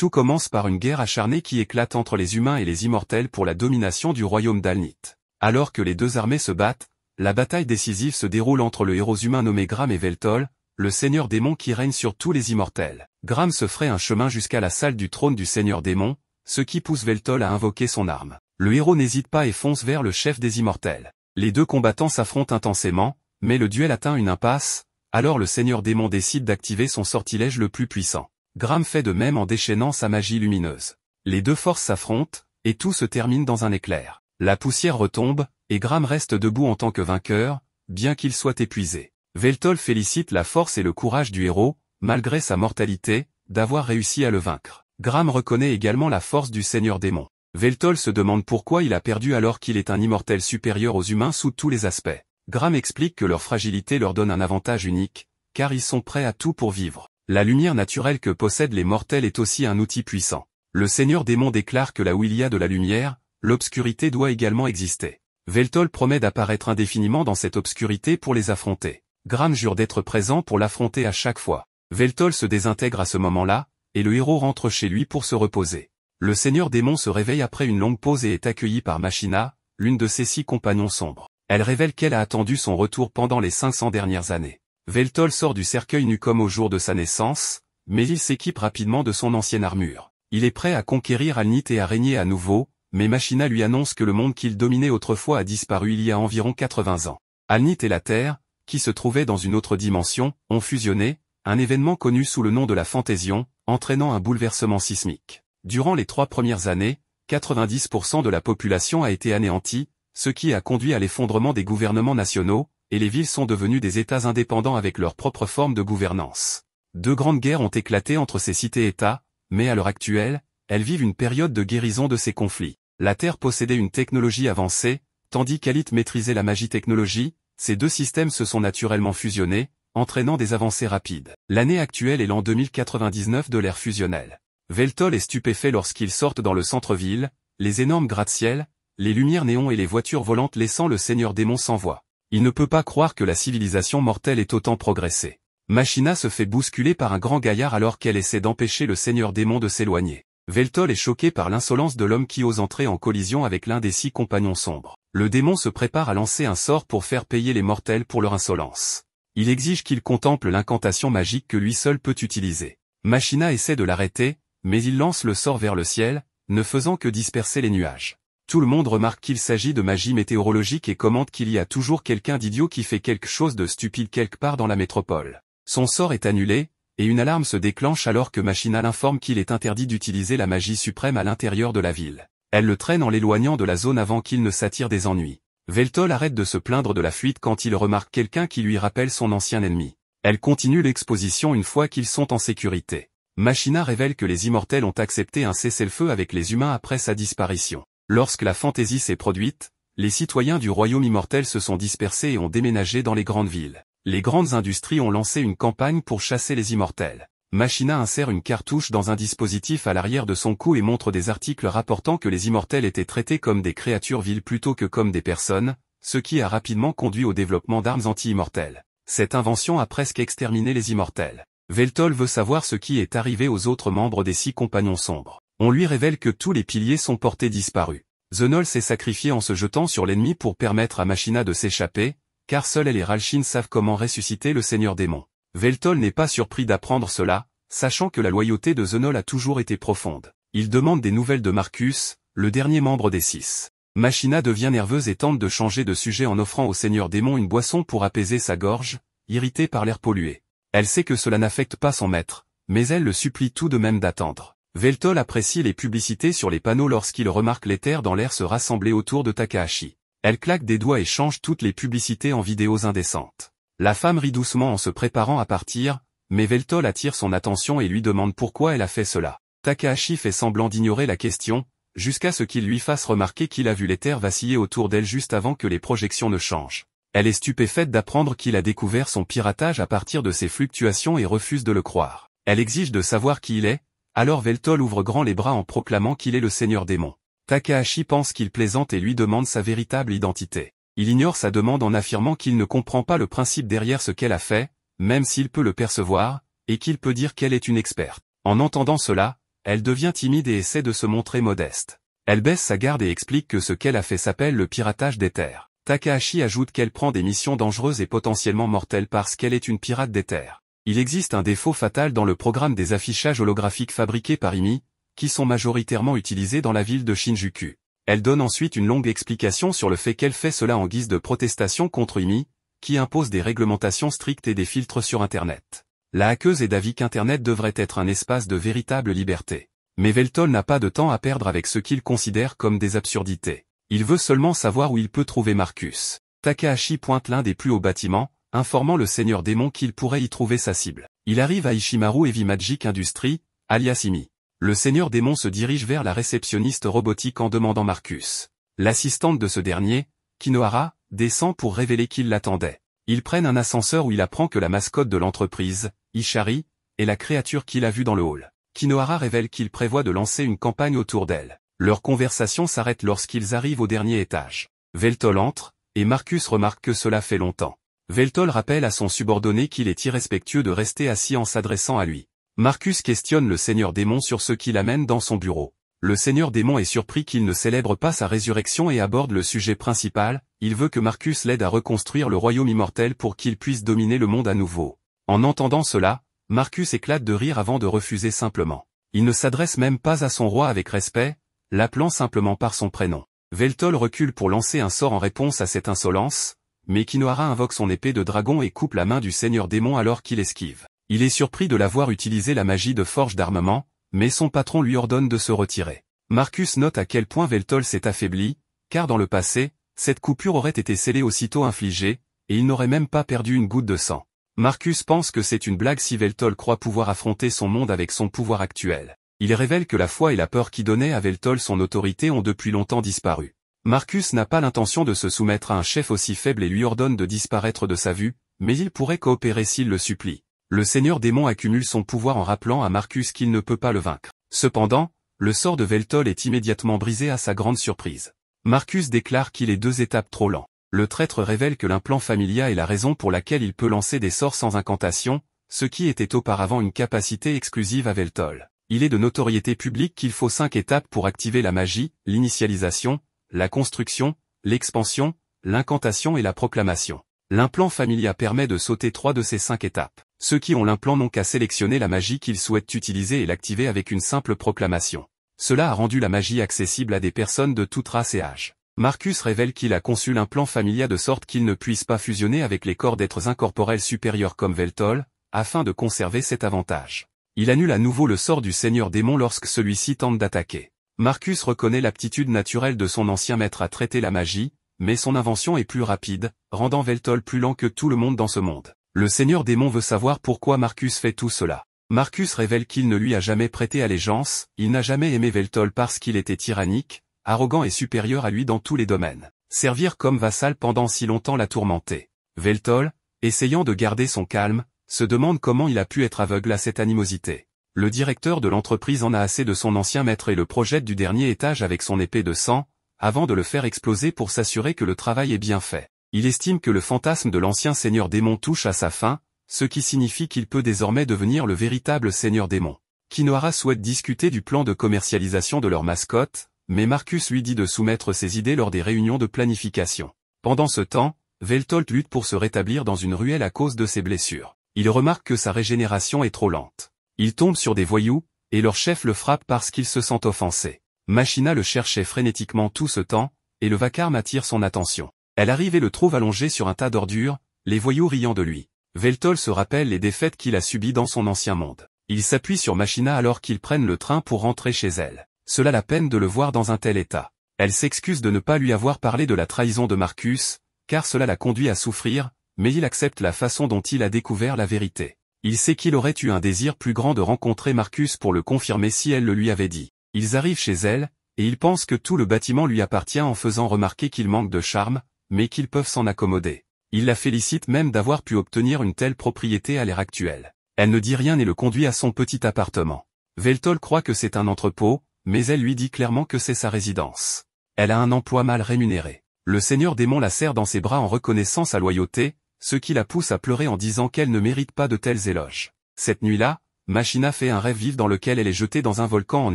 tout commence par une guerre acharnée qui éclate entre les humains et les immortels pour la domination du royaume d'Alnit. Alors que les deux armées se battent, la bataille décisive se déroule entre le héros humain nommé Gram et Veltol, le seigneur démon qui règne sur tous les immortels. Gram se ferait un chemin jusqu'à la salle du trône du seigneur démon, ce qui pousse Veltol à invoquer son arme. Le héros n'hésite pas et fonce vers le chef des immortels. Les deux combattants s'affrontent intensément, mais le duel atteint une impasse, alors le seigneur démon décide d'activer son sortilège le plus puissant. Gram fait de même en déchaînant sa magie lumineuse. Les deux forces s'affrontent, et tout se termine dans un éclair. La poussière retombe, et Graham reste debout en tant que vainqueur, bien qu'il soit épuisé. Veltol félicite la force et le courage du héros, malgré sa mortalité, d'avoir réussi à le vaincre. Graham reconnaît également la force du seigneur démon. Veltol se demande pourquoi il a perdu alors qu'il est un immortel supérieur aux humains sous tous les aspects. Graham explique que leur fragilité leur donne un avantage unique, car ils sont prêts à tout pour vivre. La lumière naturelle que possèdent les mortels est aussi un outil puissant. Le seigneur démon déclare que là où il y a de la lumière, l'obscurité doit également exister. Veltol promet d'apparaître indéfiniment dans cette obscurité pour les affronter. Gram jure d'être présent pour l'affronter à chaque fois. Veltol se désintègre à ce moment-là, et le héros rentre chez lui pour se reposer. Le seigneur démon se réveille après une longue pause et est accueilli par Machina, l'une de ses six compagnons sombres. Elle révèle qu'elle a attendu son retour pendant les 500 dernières années. Veltol sort du cercueil nu comme au jour de sa naissance, mais il s'équipe rapidement de son ancienne armure. Il est prêt à conquérir Alnit et à régner à nouveau, mais Machina lui annonce que le monde qu'il dominait autrefois a disparu il y a environ 80 ans. Alnit et la Terre, qui se trouvaient dans une autre dimension, ont fusionné, un événement connu sous le nom de la fantaision, entraînant un bouleversement sismique. Durant les trois premières années, 90% de la population a été anéantie, ce qui a conduit à l'effondrement des gouvernements nationaux, et les villes sont devenues des États indépendants avec leur propre forme de gouvernance. Deux grandes guerres ont éclaté entre ces cités-États, mais à l'heure actuelle, elles vivent une période de guérison de ces conflits. La Terre possédait une technologie avancée, tandis qu'Alit maîtrisait la magie technologie, ces deux systèmes se sont naturellement fusionnés, entraînant des avancées rapides. L'année actuelle est l'an 2099 de l'ère fusionnelle. Veltol est stupéfait lorsqu'il sortent dans le centre-ville, les énormes gratte-ciel, les lumières néons et les voitures volantes laissant le seigneur démon sans voix il ne peut pas croire que la civilisation mortelle ait autant progressé. Machina se fait bousculer par un grand gaillard alors qu'elle essaie d'empêcher le seigneur démon de s'éloigner. Veltol est choqué par l'insolence de l'homme qui ose entrer en collision avec l'un des six compagnons sombres. Le démon se prépare à lancer un sort pour faire payer les mortels pour leur insolence. Il exige qu'il contemple l'incantation magique que lui seul peut utiliser. Machina essaie de l'arrêter, mais il lance le sort vers le ciel, ne faisant que disperser les nuages. Tout le monde remarque qu'il s'agit de magie météorologique et commente qu'il y a toujours quelqu'un d'idiot qui fait quelque chose de stupide quelque part dans la métropole. Son sort est annulé, et une alarme se déclenche alors que Machina l'informe qu'il est interdit d'utiliser la magie suprême à l'intérieur de la ville. Elle le traîne en l'éloignant de la zone avant qu'il ne s'attire des ennuis. Veltol arrête de se plaindre de la fuite quand il remarque quelqu'un qui lui rappelle son ancien ennemi. Elle continue l'exposition une fois qu'ils sont en sécurité. Machina révèle que les immortels ont accepté un cessez-le-feu avec les humains après sa disparition. Lorsque la fantaisie s'est produite, les citoyens du royaume immortel se sont dispersés et ont déménagé dans les grandes villes. Les grandes industries ont lancé une campagne pour chasser les immortels. Machina insère une cartouche dans un dispositif à l'arrière de son cou et montre des articles rapportant que les immortels étaient traités comme des créatures villes plutôt que comme des personnes, ce qui a rapidement conduit au développement d'armes anti-immortelles. Cette invention a presque exterminé les immortels. Veltol veut savoir ce qui est arrivé aux autres membres des six compagnons sombres on lui révèle que tous les piliers sont portés disparus. Zenol s'est sacrifié en se jetant sur l'ennemi pour permettre à Machina de s'échapper, car seul elle et Ralchin savent comment ressusciter le seigneur démon. Veltol n'est pas surpris d'apprendre cela, sachant que la loyauté de Zenol a toujours été profonde. Il demande des nouvelles de Marcus, le dernier membre des six. Machina devient nerveuse et tente de changer de sujet en offrant au seigneur démon une boisson pour apaiser sa gorge, irritée par l'air pollué. Elle sait que cela n'affecte pas son maître, mais elle le supplie tout de même d'attendre. Veltol apprécie les publicités sur les panneaux lorsqu'il remarque l'éther dans l'air se rassembler autour de Takahashi. Elle claque des doigts et change toutes les publicités en vidéos indécentes. La femme rit doucement en se préparant à partir, mais Veltol attire son attention et lui demande pourquoi elle a fait cela. Takahashi fait semblant d'ignorer la question, jusqu'à ce qu'il lui fasse remarquer qu'il a vu l'éther vaciller autour d'elle juste avant que les projections ne changent. Elle est stupéfaite d'apprendre qu'il a découvert son piratage à partir de ses fluctuations et refuse de le croire. Elle exige de savoir qui il est, alors Veltol ouvre grand les bras en proclamant qu'il est le seigneur démon. Takahashi pense qu'il plaisante et lui demande sa véritable identité. Il ignore sa demande en affirmant qu'il ne comprend pas le principe derrière ce qu'elle a fait, même s'il peut le percevoir, et qu'il peut dire qu'elle est une experte. En entendant cela, elle devient timide et essaie de se montrer modeste. Elle baisse sa garde et explique que ce qu'elle a fait s'appelle le piratage des terres. Takahashi ajoute qu'elle prend des missions dangereuses et potentiellement mortelles parce qu'elle est une pirate des terres il existe un défaut fatal dans le programme des affichages holographiques fabriqués par IMI, qui sont majoritairement utilisés dans la ville de Shinjuku. Elle donne ensuite une longue explication sur le fait qu'elle fait cela en guise de protestation contre IMI, qui impose des réglementations strictes et des filtres sur Internet. La hackeuse est d'avis qu'Internet devrait être un espace de véritable liberté. Mais Veltol n'a pas de temps à perdre avec ce qu'il considère comme des absurdités. Il veut seulement savoir où il peut trouver Marcus. Takahashi pointe l'un des plus hauts bâtiments, informant le seigneur démon qu'il pourrait y trouver sa cible. Il arrive à Ishimaru vit Magic Industry, alias Imi. Le seigneur démon se dirige vers la réceptionniste robotique en demandant Marcus. L'assistante de ce dernier, Kinohara, descend pour révéler qu'il l'attendait. Ils prennent un ascenseur où il apprend que la mascotte de l'entreprise, Ishari, est la créature qu'il a vue dans le hall. Kinohara révèle qu'il prévoit de lancer une campagne autour d'elle. Leur conversation s'arrête lorsqu'ils arrivent au dernier étage. Veltol entre, et Marcus remarque que cela fait longtemps. Veltol rappelle à son subordonné qu'il est irrespectueux de rester assis en s'adressant à lui. Marcus questionne le seigneur démon sur ce qu'il amène dans son bureau. Le seigneur démon est surpris qu'il ne célèbre pas sa résurrection et aborde le sujet principal, il veut que Marcus l'aide à reconstruire le royaume immortel pour qu'il puisse dominer le monde à nouveau. En entendant cela, Marcus éclate de rire avant de refuser simplement. Il ne s'adresse même pas à son roi avec respect, l'appelant simplement par son prénom. Veltol recule pour lancer un sort en réponse à cette insolence, mais Kinoara invoque son épée de dragon et coupe la main du seigneur démon alors qu'il esquive. Il est surpris de l'avoir utilisé la magie de forge d'armement, mais son patron lui ordonne de se retirer. Marcus note à quel point Veltol s'est affaibli, car dans le passé, cette coupure aurait été scellée aussitôt infligée, et il n'aurait même pas perdu une goutte de sang. Marcus pense que c'est une blague si Veltol croit pouvoir affronter son monde avec son pouvoir actuel. Il révèle que la foi et la peur qui donnaient à Veltol son autorité ont depuis longtemps disparu. Marcus n'a pas l'intention de se soumettre à un chef aussi faible et lui ordonne de disparaître de sa vue, mais il pourrait coopérer s'il le supplie. Le seigneur démon accumule son pouvoir en rappelant à Marcus qu'il ne peut pas le vaincre. Cependant, le sort de Veltol est immédiatement brisé à sa grande surprise. Marcus déclare qu'il est deux étapes trop lent. Le traître révèle que l'implant familial est la raison pour laquelle il peut lancer des sorts sans incantation, ce qui était auparavant une capacité exclusive à Veltol. Il est de notoriété publique qu'il faut cinq étapes pour activer la magie, l'initialisation, la construction, l'expansion, l'incantation et la proclamation. L'implant Familia permet de sauter trois de ces cinq étapes. Ceux qui ont l'implant n'ont qu'à sélectionner la magie qu'ils souhaitent utiliser et l'activer avec une simple proclamation. Cela a rendu la magie accessible à des personnes de toute race et âge. Marcus révèle qu'il a conçu l'implant Familia de sorte qu'il ne puisse pas fusionner avec les corps d'êtres incorporels supérieurs comme Veltol, afin de conserver cet avantage. Il annule à nouveau le sort du seigneur démon lorsque celui-ci tente d'attaquer. Marcus reconnaît l'aptitude naturelle de son ancien maître à traiter la magie, mais son invention est plus rapide, rendant Veltol plus lent que tout le monde dans ce monde. Le seigneur démon veut savoir pourquoi Marcus fait tout cela. Marcus révèle qu'il ne lui a jamais prêté allégeance, il n'a jamais aimé Veltol parce qu'il était tyrannique, arrogant et supérieur à lui dans tous les domaines. Servir comme vassal pendant si longtemps l'a tourmenté. Veltol, essayant de garder son calme, se demande comment il a pu être aveugle à cette animosité. Le directeur de l'entreprise en a assez de son ancien maître et le projette du dernier étage avec son épée de sang, avant de le faire exploser pour s'assurer que le travail est bien fait. Il estime que le fantasme de l'ancien seigneur démon touche à sa fin, ce qui signifie qu'il peut désormais devenir le véritable seigneur démon. Kinoara souhaite discuter du plan de commercialisation de leur mascotte, mais Marcus lui dit de soumettre ses idées lors des réunions de planification. Pendant ce temps, Veltolt lutte pour se rétablir dans une ruelle à cause de ses blessures. Il remarque que sa régénération est trop lente. Il tombe sur des voyous, et leur chef le frappe parce qu'il se sent offensé. Machina le cherchait frénétiquement tout ce temps, et le vacarme attire son attention. Elle arrive et le trouve allongé sur un tas d'ordures, les voyous riant de lui. Veltol se rappelle les défaites qu'il a subies dans son ancien monde. Il s'appuie sur Machina alors qu'ils prennent le train pour rentrer chez elle. Cela la peine de le voir dans un tel état. Elle s'excuse de ne pas lui avoir parlé de la trahison de Marcus, car cela la conduit à souffrir, mais il accepte la façon dont il a découvert la vérité. Il sait qu'il aurait eu un désir plus grand de rencontrer Marcus pour le confirmer si elle le lui avait dit. Ils arrivent chez elle, et il pense que tout le bâtiment lui appartient en faisant remarquer qu'il manque de charme, mais qu'ils peuvent s'en accommoder. Il la félicite même d'avoir pu obtenir une telle propriété à l'ère actuelle. Elle ne dit rien et le conduit à son petit appartement. Veltol croit que c'est un entrepôt, mais elle lui dit clairement que c'est sa résidence. Elle a un emploi mal rémunéré. Le seigneur démon la serre dans ses bras en reconnaissant sa loyauté, ce qui la pousse à pleurer en disant qu'elle ne mérite pas de tels éloges. Cette nuit-là, Machina fait un rêve vif dans lequel elle est jetée dans un volcan en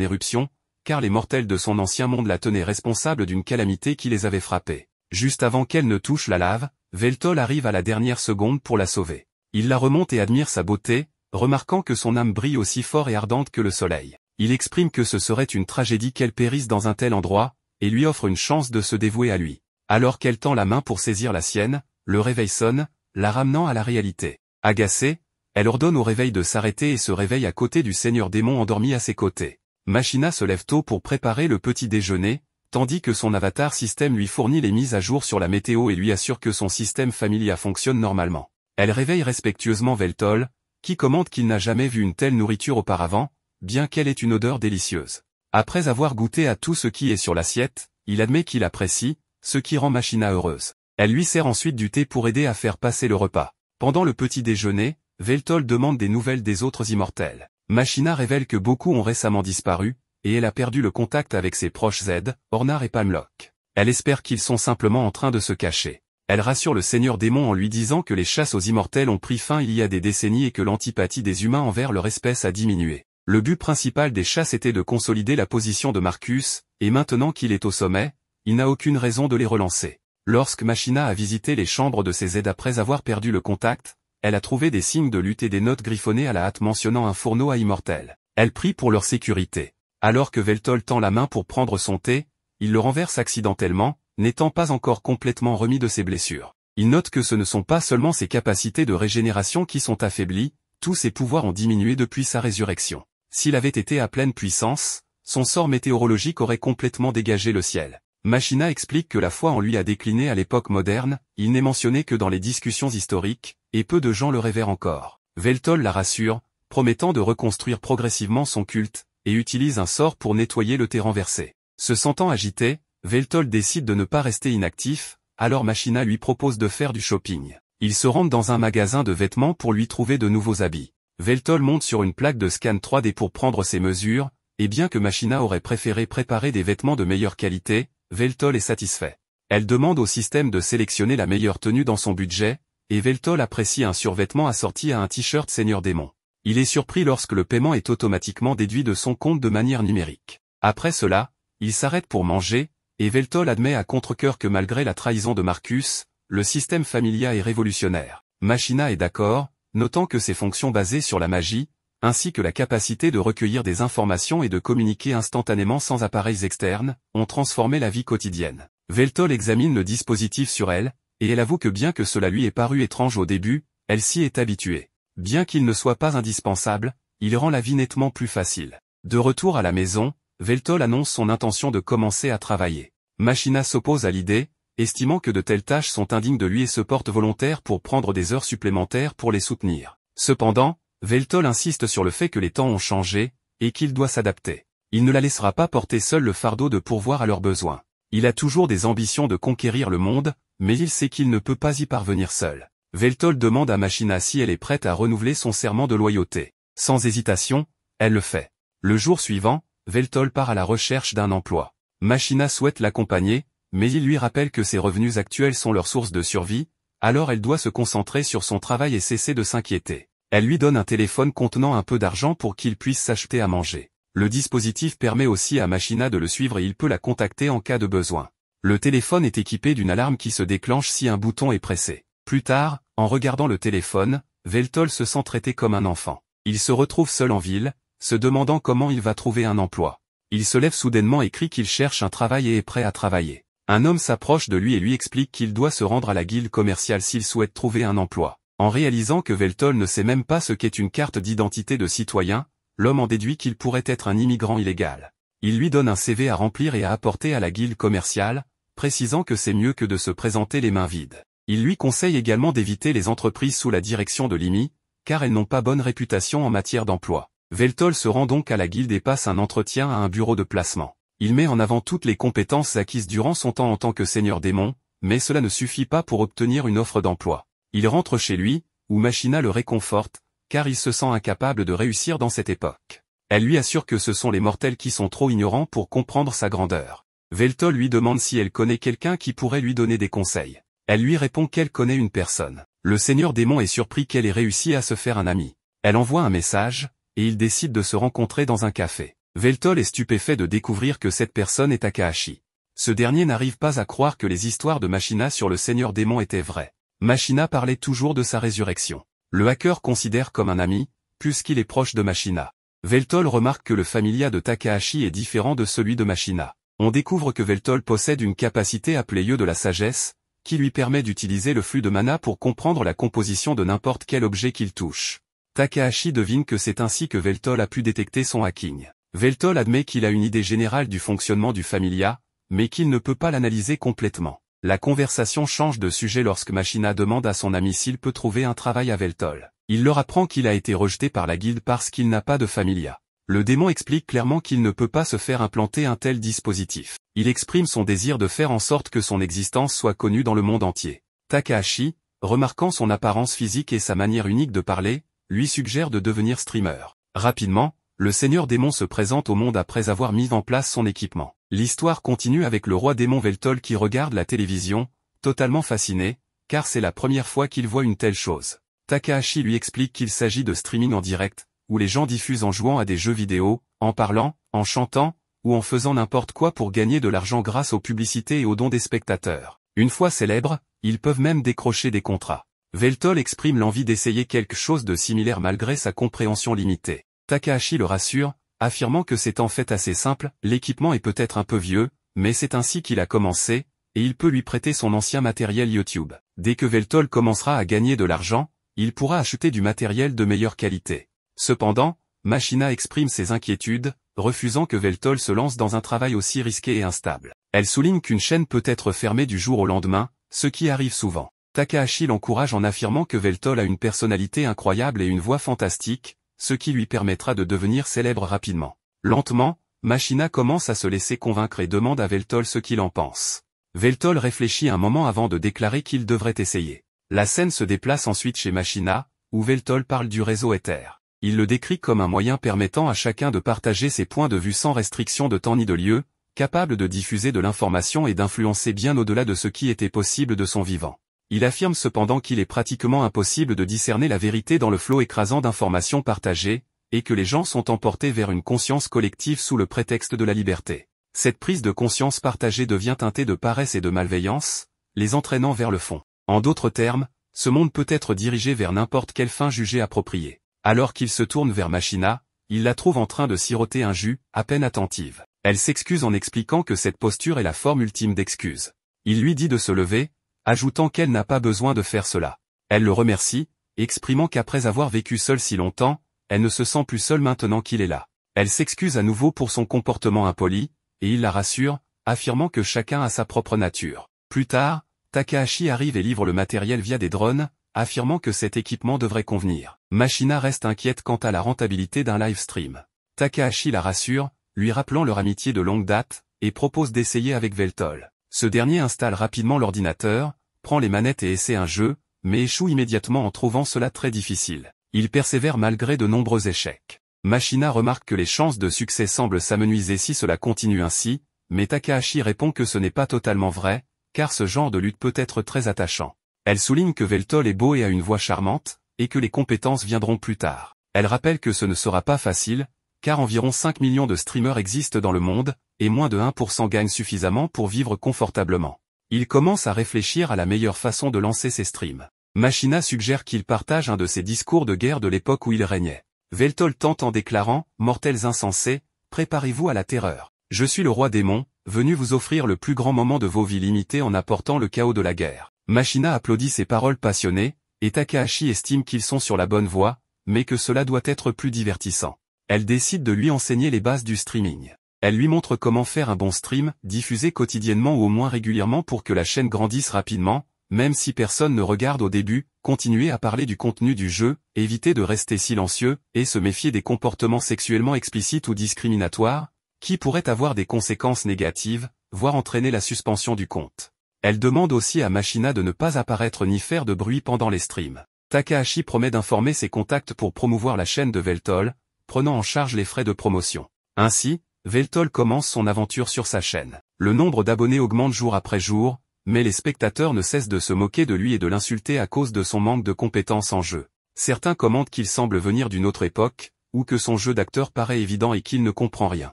éruption, car les mortels de son ancien monde la tenaient responsable d'une calamité qui les avait frappés. Juste avant qu'elle ne touche la lave, Veltol arrive à la dernière seconde pour la sauver. Il la remonte et admire sa beauté, remarquant que son âme brille aussi fort et ardente que le soleil. Il exprime que ce serait une tragédie qu'elle périsse dans un tel endroit, et lui offre une chance de se dévouer à lui. Alors qu'elle tend la main pour saisir la sienne, le réveil sonne, la ramenant à la réalité. Agacée, elle ordonne au réveil de s'arrêter et se réveille à côté du seigneur démon endormi à ses côtés. Machina se lève tôt pour préparer le petit déjeuner, tandis que son avatar système lui fournit les mises à jour sur la météo et lui assure que son système familia fonctionne normalement. Elle réveille respectueusement Veltol, qui commente qu'il n'a jamais vu une telle nourriture auparavant, bien qu'elle ait une odeur délicieuse. Après avoir goûté à tout ce qui est sur l'assiette, il admet qu'il apprécie, ce qui rend Machina heureuse. Elle lui sert ensuite du thé pour aider à faire passer le repas. Pendant le petit déjeuner, Veltol demande des nouvelles des autres immortels. Machina révèle que beaucoup ont récemment disparu, et elle a perdu le contact avec ses proches Z, Ornar et Pamlock. Elle espère qu'ils sont simplement en train de se cacher. Elle rassure le seigneur démon en lui disant que les chasses aux immortels ont pris fin il y a des décennies et que l'antipathie des humains envers leur espèce a diminué. Le but principal des chasses était de consolider la position de Marcus, et maintenant qu'il est au sommet, il n'a aucune raison de les relancer. Lorsque Machina a visité les chambres de ses aides après avoir perdu le contact, elle a trouvé des signes de lutte et des notes griffonnées à la hâte mentionnant un fourneau à immortel. Elle prie pour leur sécurité. Alors que Veltol tend la main pour prendre son thé, il le renverse accidentellement, n'étant pas encore complètement remis de ses blessures. Il note que ce ne sont pas seulement ses capacités de régénération qui sont affaiblies, tous ses pouvoirs ont diminué depuis sa résurrection. S'il avait été à pleine puissance, son sort météorologique aurait complètement dégagé le ciel. Machina explique que la foi en lui a décliné à l'époque moderne, il n'est mentionné que dans les discussions historiques, et peu de gens le révèrent encore. Veltol la rassure, promettant de reconstruire progressivement son culte, et utilise un sort pour nettoyer le terrain versé. Se sentant agité, Veltol décide de ne pas rester inactif, alors Machina lui propose de faire du shopping. Il se rend dans un magasin de vêtements pour lui trouver de nouveaux habits. Veltol monte sur une plaque de scan 3D pour prendre ses mesures, et bien que Machina aurait préféré préparer des vêtements de meilleure qualité, Veltol est satisfait. Elle demande au système de sélectionner la meilleure tenue dans son budget, et Veltol apprécie un survêtement assorti à un t-shirt Seigneur Démon. Il est surpris lorsque le paiement est automatiquement déduit de son compte de manière numérique. Après cela, il s'arrête pour manger, et Veltol admet à contre coeur que malgré la trahison de Marcus, le système familia est révolutionnaire. Machina est d'accord, notant que ses fonctions basées sur la magie, ainsi que la capacité de recueillir des informations et de communiquer instantanément sans appareils externes, ont transformé la vie quotidienne. Veltol examine le dispositif sur elle, et elle avoue que bien que cela lui ait paru étrange au début, elle s'y est habituée. Bien qu'il ne soit pas indispensable, il rend la vie nettement plus facile. De retour à la maison, Veltol annonce son intention de commencer à travailler. Machina s'oppose à l'idée, estimant que de telles tâches sont indignes de lui et se porte volontaire pour prendre des heures supplémentaires pour les soutenir. Cependant, Veltol insiste sur le fait que les temps ont changé, et qu'il doit s'adapter. Il ne la laissera pas porter seule le fardeau de pourvoir à leurs besoins. Il a toujours des ambitions de conquérir le monde, mais il sait qu'il ne peut pas y parvenir seul. Veltol demande à Machina si elle est prête à renouveler son serment de loyauté. Sans hésitation, elle le fait. Le jour suivant, Veltol part à la recherche d'un emploi. Machina souhaite l'accompagner, mais il lui rappelle que ses revenus actuels sont leur source de survie, alors elle doit se concentrer sur son travail et cesser de s'inquiéter. Elle lui donne un téléphone contenant un peu d'argent pour qu'il puisse s'acheter à manger. Le dispositif permet aussi à Machina de le suivre et il peut la contacter en cas de besoin. Le téléphone est équipé d'une alarme qui se déclenche si un bouton est pressé. Plus tard, en regardant le téléphone, Veltol se sent traité comme un enfant. Il se retrouve seul en ville, se demandant comment il va trouver un emploi. Il se lève soudainement et crie qu'il cherche un travail et est prêt à travailler. Un homme s'approche de lui et lui explique qu'il doit se rendre à la guilde commerciale s'il souhaite trouver un emploi. En réalisant que Veltol ne sait même pas ce qu'est une carte d'identité de citoyen, l'homme en déduit qu'il pourrait être un immigrant illégal. Il lui donne un CV à remplir et à apporter à la guilde commerciale, précisant que c'est mieux que de se présenter les mains vides. Il lui conseille également d'éviter les entreprises sous la direction de l'IMI, car elles n'ont pas bonne réputation en matière d'emploi. Veltol se rend donc à la guilde et passe un entretien à un bureau de placement. Il met en avant toutes les compétences acquises durant son temps en tant que seigneur démon, mais cela ne suffit pas pour obtenir une offre d'emploi. Il rentre chez lui, où Machina le réconforte, car il se sent incapable de réussir dans cette époque. Elle lui assure que ce sont les mortels qui sont trop ignorants pour comprendre sa grandeur. Veltol lui demande si elle connaît quelqu'un qui pourrait lui donner des conseils. Elle lui répond qu'elle connaît une personne. Le seigneur démon est surpris qu'elle ait réussi à se faire un ami. Elle envoie un message, et ils décident de se rencontrer dans un café. Veltol est stupéfait de découvrir que cette personne est Akashi. Ce dernier n'arrive pas à croire que les histoires de Machina sur le seigneur démon étaient vraies. Machina parlait toujours de sa résurrection. Le hacker considère comme un ami, puisqu'il est proche de Machina. Veltol remarque que le familia de Takahashi est différent de celui de Machina. On découvre que Veltol possède une capacité appelée yeux de la sagesse, qui lui permet d'utiliser le flux de mana pour comprendre la composition de n'importe quel objet qu'il touche. Takahashi devine que c'est ainsi que Veltol a pu détecter son hacking. Veltol admet qu'il a une idée générale du fonctionnement du familia, mais qu'il ne peut pas l'analyser complètement. La conversation change de sujet lorsque Machina demande à son ami s'il peut trouver un travail à Veltol. Il leur apprend qu'il a été rejeté par la guilde parce qu'il n'a pas de familia. Le démon explique clairement qu'il ne peut pas se faire implanter un tel dispositif. Il exprime son désir de faire en sorte que son existence soit connue dans le monde entier. Takahashi, remarquant son apparence physique et sa manière unique de parler, lui suggère de devenir streamer. Rapidement, le seigneur démon se présente au monde après avoir mis en place son équipement. L'histoire continue avec le roi démon Veltol qui regarde la télévision, totalement fasciné, car c'est la première fois qu'il voit une telle chose. Takahashi lui explique qu'il s'agit de streaming en direct, où les gens diffusent en jouant à des jeux vidéo, en parlant, en chantant, ou en faisant n'importe quoi pour gagner de l'argent grâce aux publicités et aux dons des spectateurs. Une fois célèbres, ils peuvent même décrocher des contrats. Veltol exprime l'envie d'essayer quelque chose de similaire malgré sa compréhension limitée. Takahashi le rassure, affirmant que c'est en fait assez simple, l'équipement est peut-être un peu vieux, mais c'est ainsi qu'il a commencé, et il peut lui prêter son ancien matériel YouTube. Dès que Veltol commencera à gagner de l'argent, il pourra acheter du matériel de meilleure qualité. Cependant, Machina exprime ses inquiétudes, refusant que Veltol se lance dans un travail aussi risqué et instable. Elle souligne qu'une chaîne peut être fermée du jour au lendemain, ce qui arrive souvent. Takahashi l'encourage en affirmant que Veltol a une personnalité incroyable et une voix fantastique, ce qui lui permettra de devenir célèbre rapidement. Lentement, Machina commence à se laisser convaincre et demande à Veltol ce qu'il en pense. Veltol réfléchit un moment avant de déclarer qu'il devrait essayer. La scène se déplace ensuite chez Machina, où Veltol parle du réseau Ether. Il le décrit comme un moyen permettant à chacun de partager ses points de vue sans restriction de temps ni de lieu, capable de diffuser de l'information et d'influencer bien au-delà de ce qui était possible de son vivant. Il affirme cependant qu'il est pratiquement impossible de discerner la vérité dans le flot écrasant d'informations partagées, et que les gens sont emportés vers une conscience collective sous le prétexte de la liberté. Cette prise de conscience partagée devient teintée de paresse et de malveillance, les entraînant vers le fond. En d'autres termes, ce monde peut être dirigé vers n'importe quelle fin jugée appropriée. Alors qu'il se tourne vers Machina, il la trouve en train de siroter un jus, à peine attentive. Elle s'excuse en expliquant que cette posture est la forme ultime d'excuse. Il lui dit de se lever, ajoutant qu'elle n'a pas besoin de faire cela. Elle le remercie, exprimant qu'après avoir vécu seule si longtemps, elle ne se sent plus seule maintenant qu'il est là. Elle s'excuse à nouveau pour son comportement impoli, et il la rassure, affirmant que chacun a sa propre nature. Plus tard, Takahashi arrive et livre le matériel via des drones, affirmant que cet équipement devrait convenir. Machina reste inquiète quant à la rentabilité d'un live stream. Takahashi la rassure, lui rappelant leur amitié de longue date, et propose d'essayer avec Veltol. Ce dernier installe rapidement l'ordinateur, prend les manettes et essaie un jeu, mais échoue immédiatement en trouvant cela très difficile. Il persévère malgré de nombreux échecs. Machina remarque que les chances de succès semblent s'amenuiser si cela continue ainsi, mais Takahashi répond que ce n'est pas totalement vrai, car ce genre de lutte peut être très attachant. Elle souligne que Veltol est beau et a une voix charmante, et que les compétences viendront plus tard. Elle rappelle que ce ne sera pas facile, car environ 5 millions de streamers existent dans le monde, et moins de 1% gagnent suffisamment pour vivre confortablement. Il commence à réfléchir à la meilleure façon de lancer ses streams. Machina suggère qu'il partage un de ses discours de guerre de l'époque où il régnait. Veltol tente en déclarant, Mortels insensés, préparez-vous à la terreur. Je suis le roi démon, venu vous offrir le plus grand moment de vos vies limitées en apportant le chaos de la guerre. Machina applaudit ses paroles passionnées, et Takahashi estime qu'ils sont sur la bonne voie, mais que cela doit être plus divertissant. Elle décide de lui enseigner les bases du streaming. Elle lui montre comment faire un bon stream, diffusé quotidiennement ou au moins régulièrement pour que la chaîne grandisse rapidement, même si personne ne regarde au début, continuer à parler du contenu du jeu, éviter de rester silencieux, et se méfier des comportements sexuellement explicites ou discriminatoires, qui pourraient avoir des conséquences négatives, voire entraîner la suspension du compte. Elle demande aussi à Machina de ne pas apparaître ni faire de bruit pendant les streams. Takahashi promet d'informer ses contacts pour promouvoir la chaîne de Veltol, prenant en charge les frais de promotion. Ainsi, Veltol commence son aventure sur sa chaîne. Le nombre d'abonnés augmente jour après jour, mais les spectateurs ne cessent de se moquer de lui et de l'insulter à cause de son manque de compétences en jeu. Certains commentent qu'il semble venir d'une autre époque, ou que son jeu d'acteur paraît évident et qu'il ne comprend rien.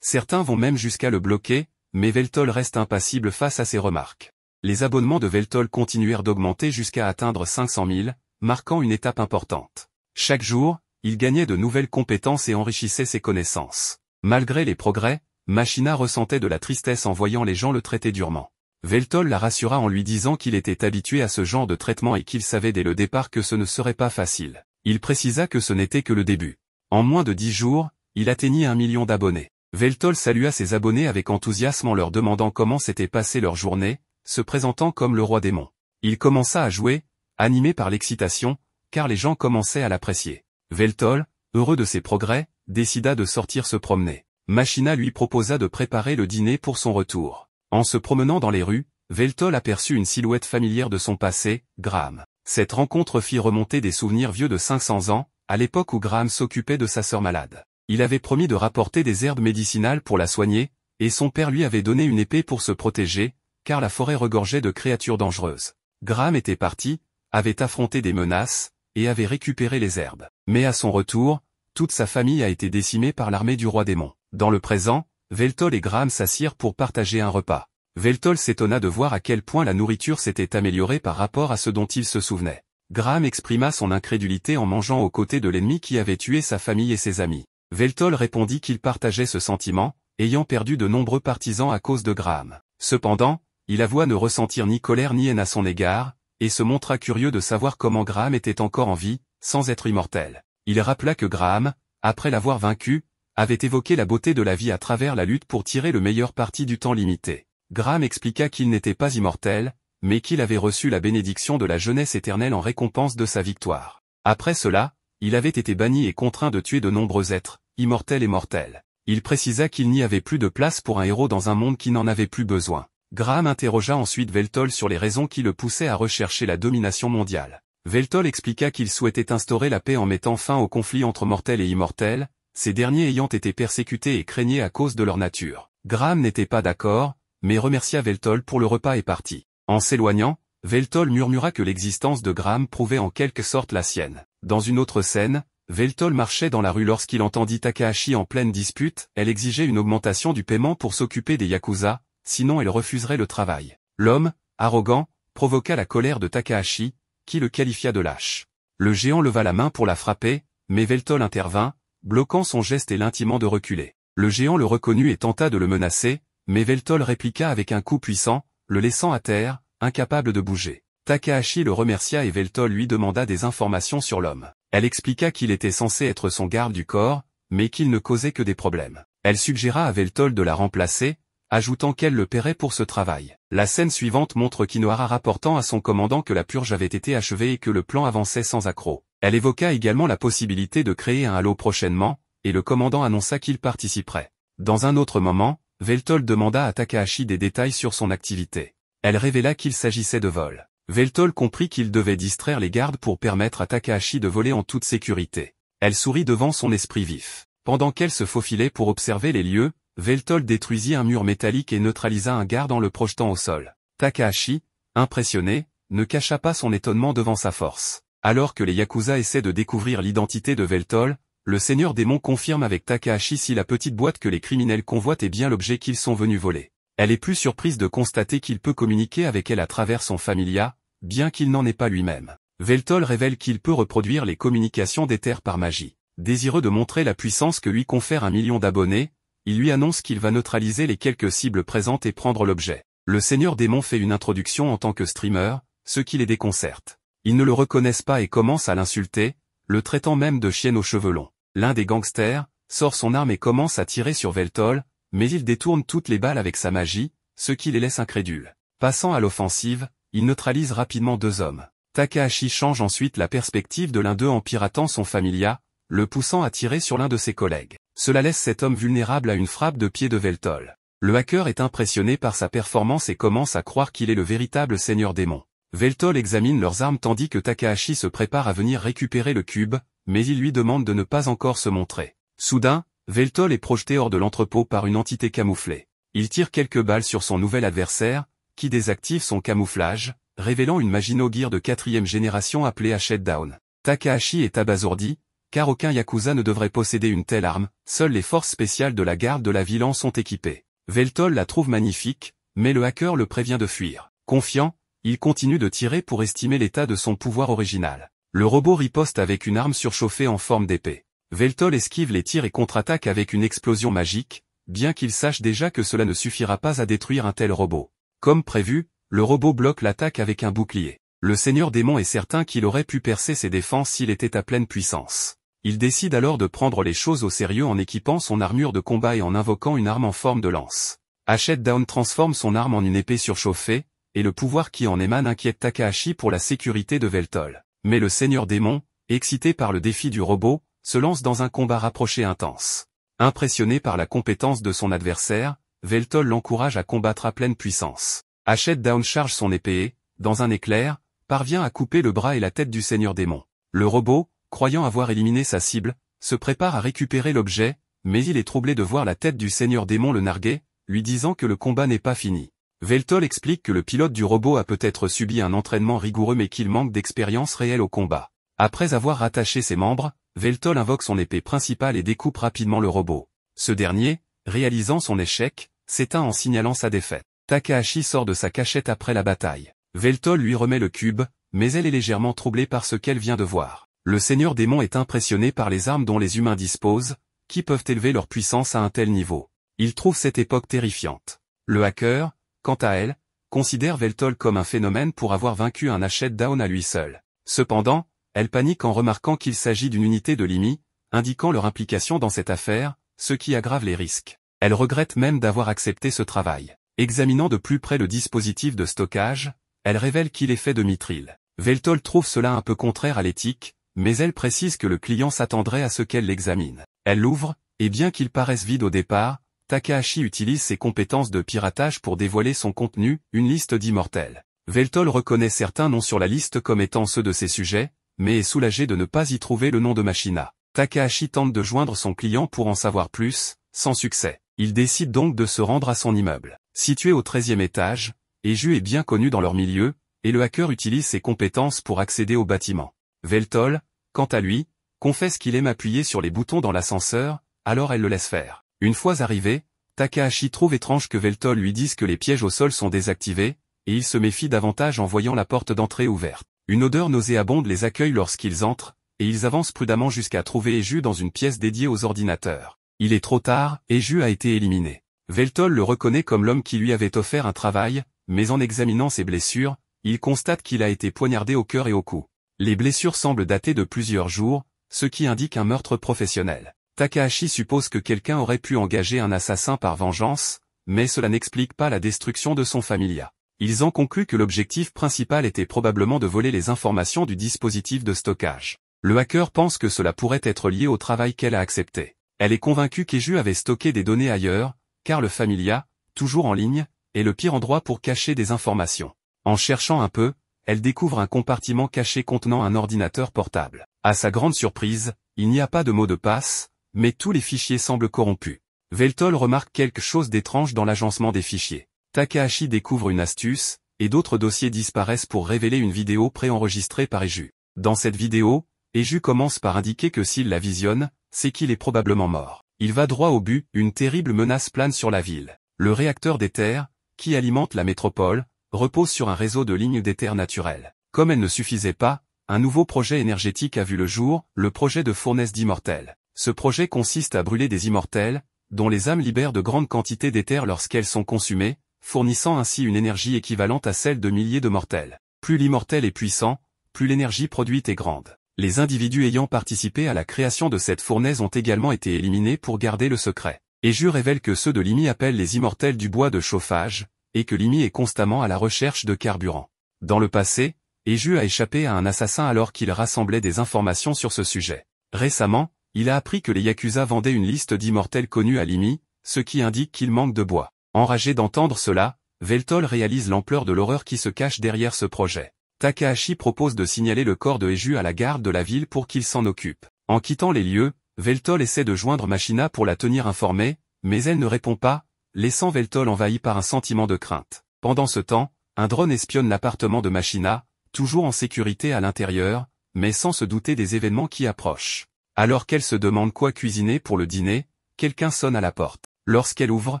Certains vont même jusqu'à le bloquer, mais Veltol reste impassible face à ces remarques. Les abonnements de Veltol continuèrent d'augmenter jusqu'à atteindre 500 000, marquant une étape importante. Chaque jour, il gagnait de nouvelles compétences et enrichissait ses connaissances. Malgré les progrès, Machina ressentait de la tristesse en voyant les gens le traiter durement. Veltol la rassura en lui disant qu'il était habitué à ce genre de traitement et qu'il savait dès le départ que ce ne serait pas facile. Il précisa que ce n'était que le début. En moins de dix jours, il atteignit un million d'abonnés. Veltol salua ses abonnés avec enthousiasme en leur demandant comment s'était passée leur journée, se présentant comme le roi des Il commença à jouer, animé par l'excitation, car les gens commençaient à l'apprécier. Veltol, heureux de ses progrès, décida de sortir se promener. Machina lui proposa de préparer le dîner pour son retour. En se promenant dans les rues, Veltol aperçut une silhouette familière de son passé, Graham. Cette rencontre fit remonter des souvenirs vieux de 500 ans, à l'époque où Graham s'occupait de sa sœur malade. Il avait promis de rapporter des herbes médicinales pour la soigner, et son père lui avait donné une épée pour se protéger, car la forêt regorgeait de créatures dangereuses. Graham était parti, avait affronté des menaces, et avait récupéré les herbes. Mais à son retour, toute sa famille a été décimée par l'armée du roi démon. Dans le présent, Veltol et Graham s'assirent pour partager un repas. Veltol s'étonna de voir à quel point la nourriture s'était améliorée par rapport à ce dont il se souvenait. Graham exprima son incrédulité en mangeant aux côtés de l'ennemi qui avait tué sa famille et ses amis. Veltol répondit qu'il partageait ce sentiment, ayant perdu de nombreux partisans à cause de Graham. Cependant, il avoua ne ressentir ni colère ni haine à son égard, et se montra curieux de savoir comment Graham était encore en vie, sans être immortel. Il rappela que Graham, après l'avoir vaincu, avait évoqué la beauté de la vie à travers la lutte pour tirer le meilleur parti du temps limité. Graham expliqua qu'il n'était pas immortel, mais qu'il avait reçu la bénédiction de la jeunesse éternelle en récompense de sa victoire. Après cela, il avait été banni et contraint de tuer de nombreux êtres, immortels et mortels. Il précisa qu'il n'y avait plus de place pour un héros dans un monde qui n'en avait plus besoin. Graham interrogea ensuite Veltol sur les raisons qui le poussaient à rechercher la domination mondiale. Veltol expliqua qu'il souhaitait instaurer la paix en mettant fin au conflit entre mortels et immortels, ces derniers ayant été persécutés et craignés à cause de leur nature. Graham n'était pas d'accord, mais remercia Veltol pour le repas et partit. En s'éloignant, Veltol murmura que l'existence de Graham prouvait en quelque sorte la sienne. Dans une autre scène, Veltol marchait dans la rue lorsqu'il entendit Takahashi en pleine dispute, elle exigeait une augmentation du paiement pour s'occuper des Yakuza, sinon elle refuserait le travail. L'homme, arrogant, provoqua la colère de Takahashi, qui le qualifia de lâche. Le géant leva la main pour la frapper, mais Veltol intervint, bloquant son geste et l'intimant de reculer. Le géant le reconnut et tenta de le menacer, mais Veltol répliqua avec un coup puissant, le laissant à terre, incapable de bouger. Takahashi le remercia et Veltol lui demanda des informations sur l'homme. Elle expliqua qu'il était censé être son garde du corps, mais qu'il ne causait que des problèmes. Elle suggéra à Veltol de la remplacer, ajoutant qu'elle le paierait pour ce travail. La scène suivante montre Kinoara rapportant à son commandant que la purge avait été achevée et que le plan avançait sans accroc. Elle évoqua également la possibilité de créer un halo prochainement, et le commandant annonça qu'il participerait. Dans un autre moment, Veltol demanda à Takahashi des détails sur son activité. Elle révéla qu'il s'agissait de vol. Veltol comprit qu'il devait distraire les gardes pour permettre à Takahashi de voler en toute sécurité. Elle sourit devant son esprit vif. Pendant qu'elle se faufilait pour observer les lieux, Veltol détruisit un mur métallique et neutralisa un garde en le projetant au sol. Takahashi, impressionné, ne cacha pas son étonnement devant sa force. Alors que les Yakuza essaient de découvrir l'identité de Veltol, le seigneur démon confirme avec Takahashi si la petite boîte que les criminels convoitent est bien l'objet qu'ils sont venus voler. Elle est plus surprise de constater qu'il peut communiquer avec elle à travers son familia, bien qu'il n'en ait pas lui-même. Veltol révèle qu'il peut reproduire les communications des terres par magie. Désireux de montrer la puissance que lui confère un million d'abonnés, il lui annonce qu'il va neutraliser les quelques cibles présentes et prendre l'objet. Le seigneur démon fait une introduction en tant que streamer, ce qui les déconcerte. Ils ne le reconnaissent pas et commencent à l'insulter, le traitant même de chienne aux cheveux longs. L'un des gangsters, sort son arme et commence à tirer sur Veltol, mais il détourne toutes les balles avec sa magie, ce qui les laisse incrédules. Passant à l'offensive, il neutralise rapidement deux hommes. Takahashi change ensuite la perspective de l'un d'eux en piratant son familia, le poussant à tirer sur l'un de ses collègues. Cela laisse cet homme vulnérable à une frappe de pied de Veltol. Le hacker est impressionné par sa performance et commence à croire qu'il est le véritable seigneur démon. Veltol examine leurs armes tandis que Takahashi se prépare à venir récupérer le cube, mais il lui demande de ne pas encore se montrer. Soudain, Veltol est projeté hors de l'entrepôt par une entité camouflée. Il tire quelques balles sur son nouvel adversaire, qui désactive son camouflage, révélant une Magino de quatrième génération appelée à Down. Takahashi est abasourdi, car aucun Yakuza ne devrait posséder une telle arme, seules les forces spéciales de la garde de la ville en sont équipées. Veltol la trouve magnifique, mais le hacker le prévient de fuir. Confiant, il continue de tirer pour estimer l'état de son pouvoir original. Le robot riposte avec une arme surchauffée en forme d'épée. Veltol esquive les tirs et contre-attaque avec une explosion magique, bien qu'il sache déjà que cela ne suffira pas à détruire un tel robot. Comme prévu, le robot bloque l'attaque avec un bouclier. Le seigneur démon est certain qu'il aurait pu percer ses défenses s'il était à pleine puissance. Il décide alors de prendre les choses au sérieux en équipant son armure de combat et en invoquant une arme en forme de lance. Hachette Down transforme son arme en une épée surchauffée, et le pouvoir qui en émane inquiète Takahashi pour la sécurité de Veltol. Mais le seigneur démon, excité par le défi du robot, se lance dans un combat rapproché intense. Impressionné par la compétence de son adversaire, Veltol l'encourage à combattre à pleine puissance. Hachette Down charge son épée dans un éclair, parvient à couper le bras et la tête du seigneur démon. Le robot, croyant avoir éliminé sa cible, se prépare à récupérer l'objet, mais il est troublé de voir la tête du seigneur démon le narguer, lui disant que le combat n'est pas fini. Veltol explique que le pilote du robot a peut-être subi un entraînement rigoureux mais qu'il manque d'expérience réelle au combat. Après avoir rattaché ses membres, Veltol invoque son épée principale et découpe rapidement le robot. Ce dernier, réalisant son échec, s'éteint en signalant sa défaite. Takahashi sort de sa cachette après la bataille. Veltol lui remet le cube, mais elle est légèrement troublée par ce qu'elle vient de voir. Le seigneur démon est impressionné par les armes dont les humains disposent, qui peuvent élever leur puissance à un tel niveau. Il trouve cette époque terrifiante. Le hacker, quant à elle, considère Veltol comme un phénomène pour avoir vaincu un Hachette Down à lui seul. Cependant, elle panique en remarquant qu'il s'agit d'une unité de l'IMI, indiquant leur implication dans cette affaire, ce qui aggrave les risques. Elle regrette même d'avoir accepté ce travail. Examinant de plus près le dispositif de stockage, elle révèle qu'il est fait de Mitril. Veltol trouve cela un peu contraire à l'éthique, mais elle précise que le client s'attendrait à ce qu'elle l'examine. Elle l'ouvre, et bien qu'il paraisse vide au départ, Takahashi utilise ses compétences de piratage pour dévoiler son contenu, une liste d'immortels. Veltol reconnaît certains noms sur la liste comme étant ceux de ses sujets, mais est soulagé de ne pas y trouver le nom de Machina. Takahashi tente de joindre son client pour en savoir plus, sans succès. Il décide donc de se rendre à son immeuble. Situé au 13e étage, Eju est bien connu dans leur milieu, et le hacker utilise ses compétences pour accéder au bâtiment. Veltol, quant à lui, confesse qu'il aime appuyer sur les boutons dans l'ascenseur, alors elle le laisse faire. Une fois arrivé, Takahashi trouve étrange que Veltol lui dise que les pièges au sol sont désactivés, et il se méfie davantage en voyant la porte d'entrée ouverte. Une odeur nauséabonde les accueille lorsqu'ils entrent, et ils avancent prudemment jusqu'à trouver Eju dans une pièce dédiée aux ordinateurs. Il est trop tard, Eju a été éliminé. Veltol le reconnaît comme l'homme qui lui avait offert un travail, mais en examinant ses blessures, il constate qu'il a été poignardé au cœur et au cou. Les blessures semblent dater de plusieurs jours, ce qui indique un meurtre professionnel. Takahashi suppose que quelqu'un aurait pu engager un assassin par vengeance, mais cela n'explique pas la destruction de son familia. Ils en concluent que l'objectif principal était probablement de voler les informations du dispositif de stockage. Le hacker pense que cela pourrait être lié au travail qu'elle a accepté. Elle est convaincue qu'Eju avait stocké des données ailleurs, car le familia, toujours en ligne, est le pire endroit pour cacher des informations. En cherchant un peu, elle découvre un compartiment caché contenant un ordinateur portable. À sa grande surprise, il n'y a pas de mot de passe, mais tous les fichiers semblent corrompus. Veltol remarque quelque chose d'étrange dans l'agencement des fichiers. Takahashi découvre une astuce, et d'autres dossiers disparaissent pour révéler une vidéo préenregistrée par Eju. Dans cette vidéo, Eju commence par indiquer que s'il la visionne, c'est qu'il est probablement mort. Il va droit au but, une terrible menace plane sur la ville. Le réacteur des terres, qui alimente la métropole, repose sur un réseau de lignes d'éther terres naturelles. Comme elle ne suffisait pas, un nouveau projet énergétique a vu le jour, le projet de fournaise d'immortels. Ce projet consiste à brûler des immortels, dont les âmes libèrent de grandes quantités d'éther lorsqu'elles sont consumées, fournissant ainsi une énergie équivalente à celle de milliers de mortels. Plus l'immortel est puissant, plus l'énergie produite est grande. Les individus ayant participé à la création de cette fournaise ont également été éliminés pour garder le secret. Eju révèle que ceux de Limi appellent les immortels du bois de chauffage, et que Limi est constamment à la recherche de carburant. Dans le passé, Eju a échappé à un assassin alors qu'il rassemblait des informations sur ce sujet. Récemment, il a appris que les Yakuza vendaient une liste d'immortels connus à Limi, ce qui indique qu'il manque de bois. Enragé d'entendre cela, Veltol réalise l'ampleur de l'horreur qui se cache derrière ce projet. Takahashi propose de signaler le corps de Eju à la garde de la ville pour qu'il s'en occupe. En quittant les lieux, Veltol essaie de joindre Machina pour la tenir informée, mais elle ne répond pas, laissant Veltol envahi par un sentiment de crainte. Pendant ce temps, un drone espionne l'appartement de Machina, toujours en sécurité à l'intérieur, mais sans se douter des événements qui approchent. Alors qu'elle se demande quoi cuisiner pour le dîner, quelqu'un sonne à la porte. Lorsqu'elle ouvre,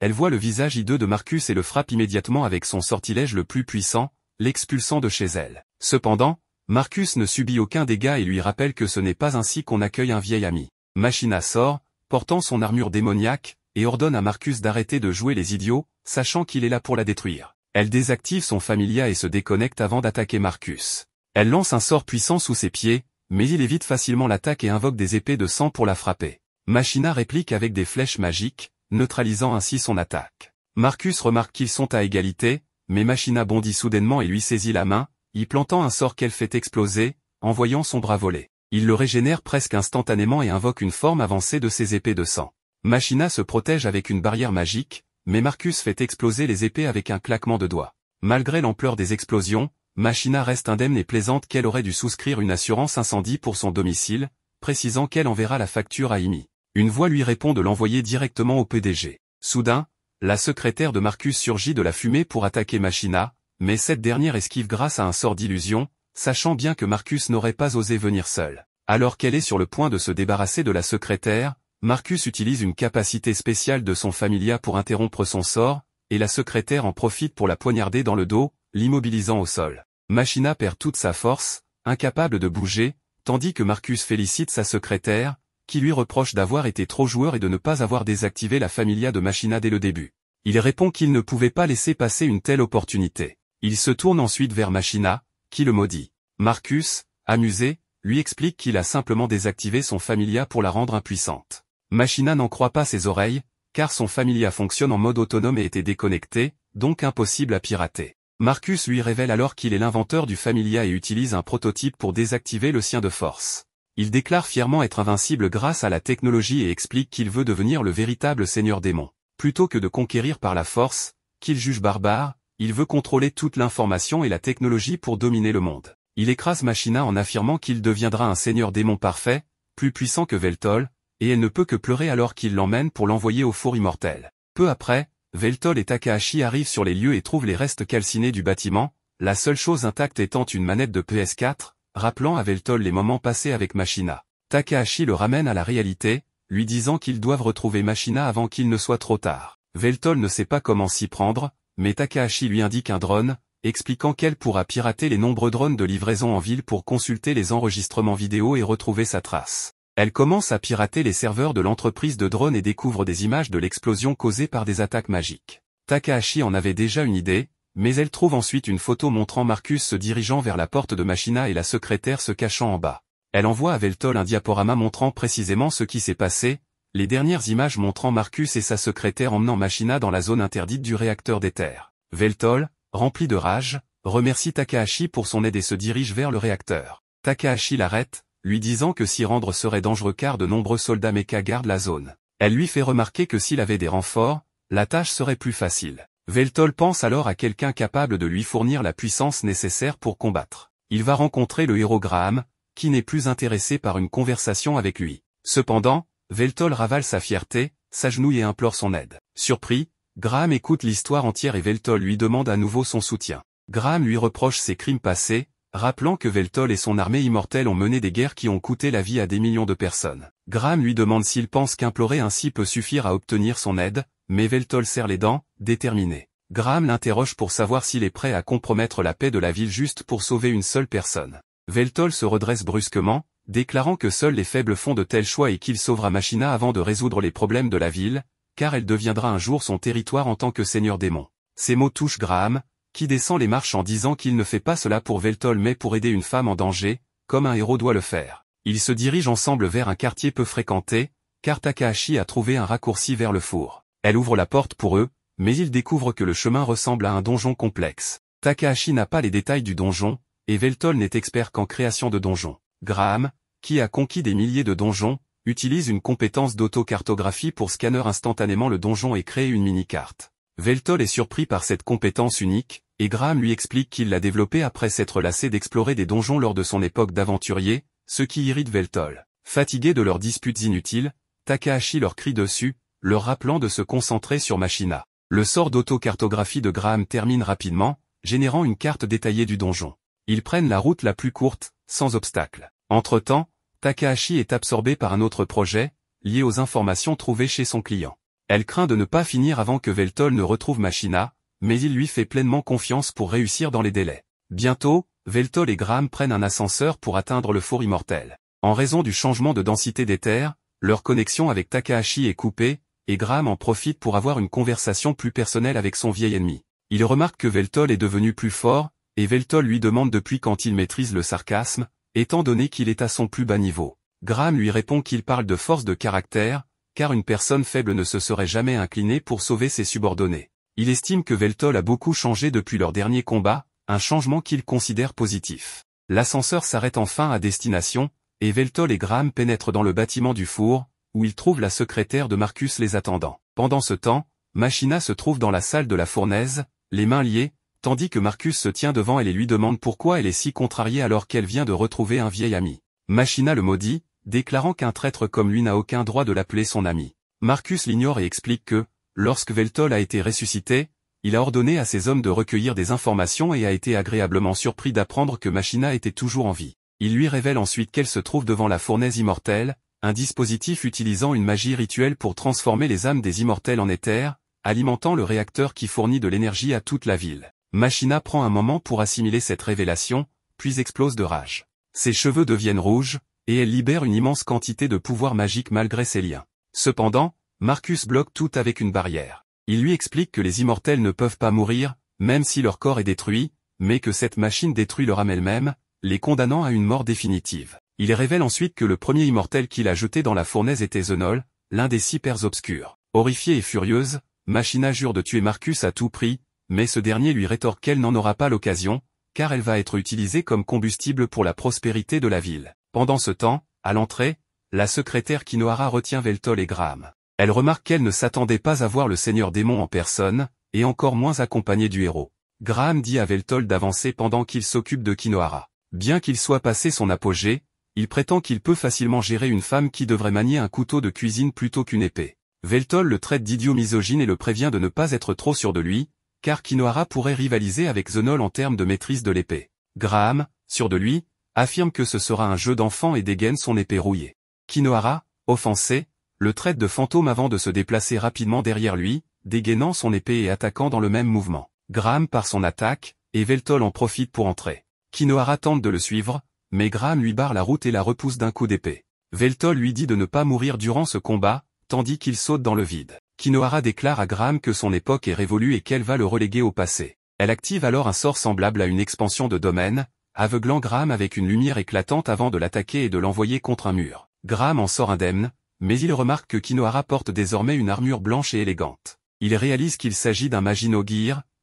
elle voit le visage hideux de Marcus et le frappe immédiatement avec son sortilège le plus puissant, l'expulsant de chez elle. Cependant, Marcus ne subit aucun dégât et lui rappelle que ce n'est pas ainsi qu'on accueille un vieil ami. Machina sort, portant son armure démoniaque, et ordonne à Marcus d'arrêter de jouer les idiots, sachant qu'il est là pour la détruire. Elle désactive son familia et se déconnecte avant d'attaquer Marcus. Elle lance un sort puissant sous ses pieds, mais il évite facilement l'attaque et invoque des épées de sang pour la frapper. Machina réplique avec des flèches magiques, neutralisant ainsi son attaque. Marcus remarque qu'ils sont à égalité, mais Machina bondit soudainement et lui saisit la main, y plantant un sort qu'elle fait exploser, en voyant son bras voler il le régénère presque instantanément et invoque une forme avancée de ses épées de sang. Machina se protège avec une barrière magique, mais Marcus fait exploser les épées avec un claquement de doigts. Malgré l'ampleur des explosions, Machina reste indemne et plaisante qu'elle aurait dû souscrire une assurance incendie pour son domicile, précisant qu'elle enverra la facture à Imi. Une voix lui répond de l'envoyer directement au PDG. Soudain, la secrétaire de Marcus surgit de la fumée pour attaquer Machina, mais cette dernière esquive grâce à un sort d'illusion, sachant bien que Marcus n'aurait pas osé venir seul. Alors qu'elle est sur le point de se débarrasser de la secrétaire, Marcus utilise une capacité spéciale de son familia pour interrompre son sort, et la secrétaire en profite pour la poignarder dans le dos, l'immobilisant au sol. Machina perd toute sa force, incapable de bouger, tandis que Marcus félicite sa secrétaire, qui lui reproche d'avoir été trop joueur et de ne pas avoir désactivé la familia de Machina dès le début. Il répond qu'il ne pouvait pas laisser passer une telle opportunité. Il se tourne ensuite vers Machina, qui le maudit. Marcus, amusé, lui explique qu'il a simplement désactivé son familia pour la rendre impuissante. Machina n'en croit pas ses oreilles, car son familia fonctionne en mode autonome et était déconnecté, donc impossible à pirater. Marcus lui révèle alors qu'il est l'inventeur du familia et utilise un prototype pour désactiver le sien de force. Il déclare fièrement être invincible grâce à la technologie et explique qu'il veut devenir le véritable seigneur démon. Plutôt que de conquérir par la force, qu'il juge barbare, il veut contrôler toute l'information et la technologie pour dominer le monde. Il écrase Machina en affirmant qu'il deviendra un seigneur démon parfait, plus puissant que Veltol, et elle ne peut que pleurer alors qu'il l'emmène pour l'envoyer au four immortel. Peu après, Veltol et Takahashi arrivent sur les lieux et trouvent les restes calcinés du bâtiment, la seule chose intacte étant une manette de PS4, rappelant à Veltol les moments passés avec Machina. Takahashi le ramène à la réalité, lui disant qu'ils doivent retrouver Machina avant qu'il ne soit trop tard. Veltol ne sait pas comment s'y prendre, mais Takahashi lui indique un drone, expliquant qu'elle pourra pirater les nombreux drones de livraison en ville pour consulter les enregistrements vidéo et retrouver sa trace. Elle commence à pirater les serveurs de l'entreprise de drones et découvre des images de l'explosion causée par des attaques magiques. Takahashi en avait déjà une idée, mais elle trouve ensuite une photo montrant Marcus se dirigeant vers la porte de Machina et la secrétaire se cachant en bas. Elle envoie à Veltol un diaporama montrant précisément ce qui s'est passé, les dernières images montrant Marcus et sa secrétaire emmenant Machina dans la zone interdite du réacteur d'éther. Veltol, rempli de rage, remercie Takahashi pour son aide et se dirige vers le réacteur. Takahashi l'arrête, lui disant que s'y rendre serait dangereux car de nombreux soldats mecha gardent la zone. Elle lui fait remarquer que s'il avait des renforts, la tâche serait plus facile. Veltol pense alors à quelqu'un capable de lui fournir la puissance nécessaire pour combattre. Il va rencontrer le héros Graham, qui n'est plus intéressé par une conversation avec lui. Cependant, Veltol ravale sa fierté, s'agenouille et implore son aide. Surpris, Graham écoute l'histoire entière et Veltol lui demande à nouveau son soutien. Graham lui reproche ses crimes passés, rappelant que Veltol et son armée immortelle ont mené des guerres qui ont coûté la vie à des millions de personnes. Graham lui demande s'il pense qu'implorer ainsi peut suffire à obtenir son aide, mais Veltol serre les dents, déterminé. Graham l'interroge pour savoir s'il est prêt à compromettre la paix de la ville juste pour sauver une seule personne. Veltol se redresse brusquement, déclarant que seuls les faibles font de tels choix et qu'il sauvera Machina avant de résoudre les problèmes de la ville, car elle deviendra un jour son territoire en tant que seigneur démon. Ces mots touchent Graham, qui descend les marches en disant qu'il ne fait pas cela pour Veltol mais pour aider une femme en danger, comme un héros doit le faire. Ils se dirigent ensemble vers un quartier peu fréquenté, car Takahashi a trouvé un raccourci vers le four. Elle ouvre la porte pour eux, mais ils découvrent que le chemin ressemble à un donjon complexe. Takahashi n'a pas les détails du donjon, et Veltol n'est expert qu'en création de donjons. Graham, qui a conquis des milliers de donjons, utilise une compétence d'autocartographie pour scanner instantanément le donjon et créer une mini-carte. Veltol est surpris par cette compétence unique, et Graham lui explique qu'il l'a développée après s'être lassé d'explorer des donjons lors de son époque d'aventurier, ce qui irrite Veltol. Fatigué de leurs disputes inutiles, Takahashi leur crie dessus, leur rappelant de se concentrer sur Machina. Le sort d'autocartographie de Graham termine rapidement, générant une carte détaillée du donjon. Ils prennent la route la plus courte, sans obstacle. Entre-temps, Takahashi est absorbée par un autre projet, lié aux informations trouvées chez son client. Elle craint de ne pas finir avant que Veltol ne retrouve Machina, mais il lui fait pleinement confiance pour réussir dans les délais. Bientôt, Veltol et Graham prennent un ascenseur pour atteindre le four immortel. En raison du changement de densité des terres, leur connexion avec Takahashi est coupée, et Graham en profite pour avoir une conversation plus personnelle avec son vieil ennemi. Il remarque que Veltol est devenu plus fort, et Veltol lui demande depuis quand il maîtrise le sarcasme, étant donné qu'il est à son plus bas niveau. Graham lui répond qu'il parle de force de caractère, car une personne faible ne se serait jamais inclinée pour sauver ses subordonnés. Il estime que Veltol a beaucoup changé depuis leur dernier combat, un changement qu'il considère positif. L'ascenseur s'arrête enfin à destination, et Veltol et Graham pénètrent dans le bâtiment du four, où ils trouvent la secrétaire de Marcus les attendant. Pendant ce temps, Machina se trouve dans la salle de la fournaise, les mains liées, tandis que Marcus se tient devant elle et lui demande pourquoi elle est si contrariée alors qu'elle vient de retrouver un vieil ami. Machina le maudit, déclarant qu'un traître comme lui n'a aucun droit de l'appeler son ami. Marcus l'ignore et explique que, lorsque Veltol a été ressuscité, il a ordonné à ses hommes de recueillir des informations et a été agréablement surpris d'apprendre que Machina était toujours en vie. Il lui révèle ensuite qu'elle se trouve devant la fournaise immortelle, un dispositif utilisant une magie rituelle pour transformer les âmes des immortels en éther, alimentant le réacteur qui fournit de l'énergie à toute la ville. Machina prend un moment pour assimiler cette révélation, puis explose de rage. Ses cheveux deviennent rouges, et elle libère une immense quantité de pouvoir magique malgré ses liens. Cependant, Marcus bloque tout avec une barrière. Il lui explique que les immortels ne peuvent pas mourir, même si leur corps est détruit, mais que cette machine détruit leur âme elle-même, les condamnant à une mort définitive. Il révèle ensuite que le premier immortel qu'il a jeté dans la fournaise était Zenol, l'un des six pères obscurs. Horrifiée et furieuse, Machina jure de tuer Marcus à tout prix, mais ce dernier lui rétorque qu'elle n'en aura pas l'occasion, car elle va être utilisée comme combustible pour la prospérité de la ville. Pendant ce temps, à l'entrée, la secrétaire Kinohara retient Veltol et Graham. Elle remarque qu'elle ne s'attendait pas à voir le seigneur démon en personne, et encore moins accompagné du héros. Graham dit à Veltol d'avancer pendant qu'il s'occupe de Kinohara. Bien qu'il soit passé son apogée, il prétend qu'il peut facilement gérer une femme qui devrait manier un couteau de cuisine plutôt qu'une épée. Veltol le traite d'idiot misogyne et le prévient de ne pas être trop sûr de lui, car Kinohara pourrait rivaliser avec Zonol en termes de maîtrise de l'épée. Graham, sûr de lui, affirme que ce sera un jeu d'enfant et dégaine son épée rouillée. Kinohara, offensé, le traite de fantôme avant de se déplacer rapidement derrière lui, dégainant son épée et attaquant dans le même mouvement. Graham par son attaque, et Veltol en profite pour entrer. Kinohara tente de le suivre, mais Graham lui barre la route et la repousse d'un coup d'épée. Veltol lui dit de ne pas mourir durant ce combat, tandis qu'il saute dans le vide. Kinohara déclare à Graham que son époque est révolue et qu'elle va le reléguer au passé. Elle active alors un sort semblable à une expansion de domaine, aveuglant Graham avec une lumière éclatante avant de l'attaquer et de l'envoyer contre un mur. Graham en sort indemne, mais il remarque que Kinohara porte désormais une armure blanche et élégante. Il réalise qu'il s'agit d'un Magino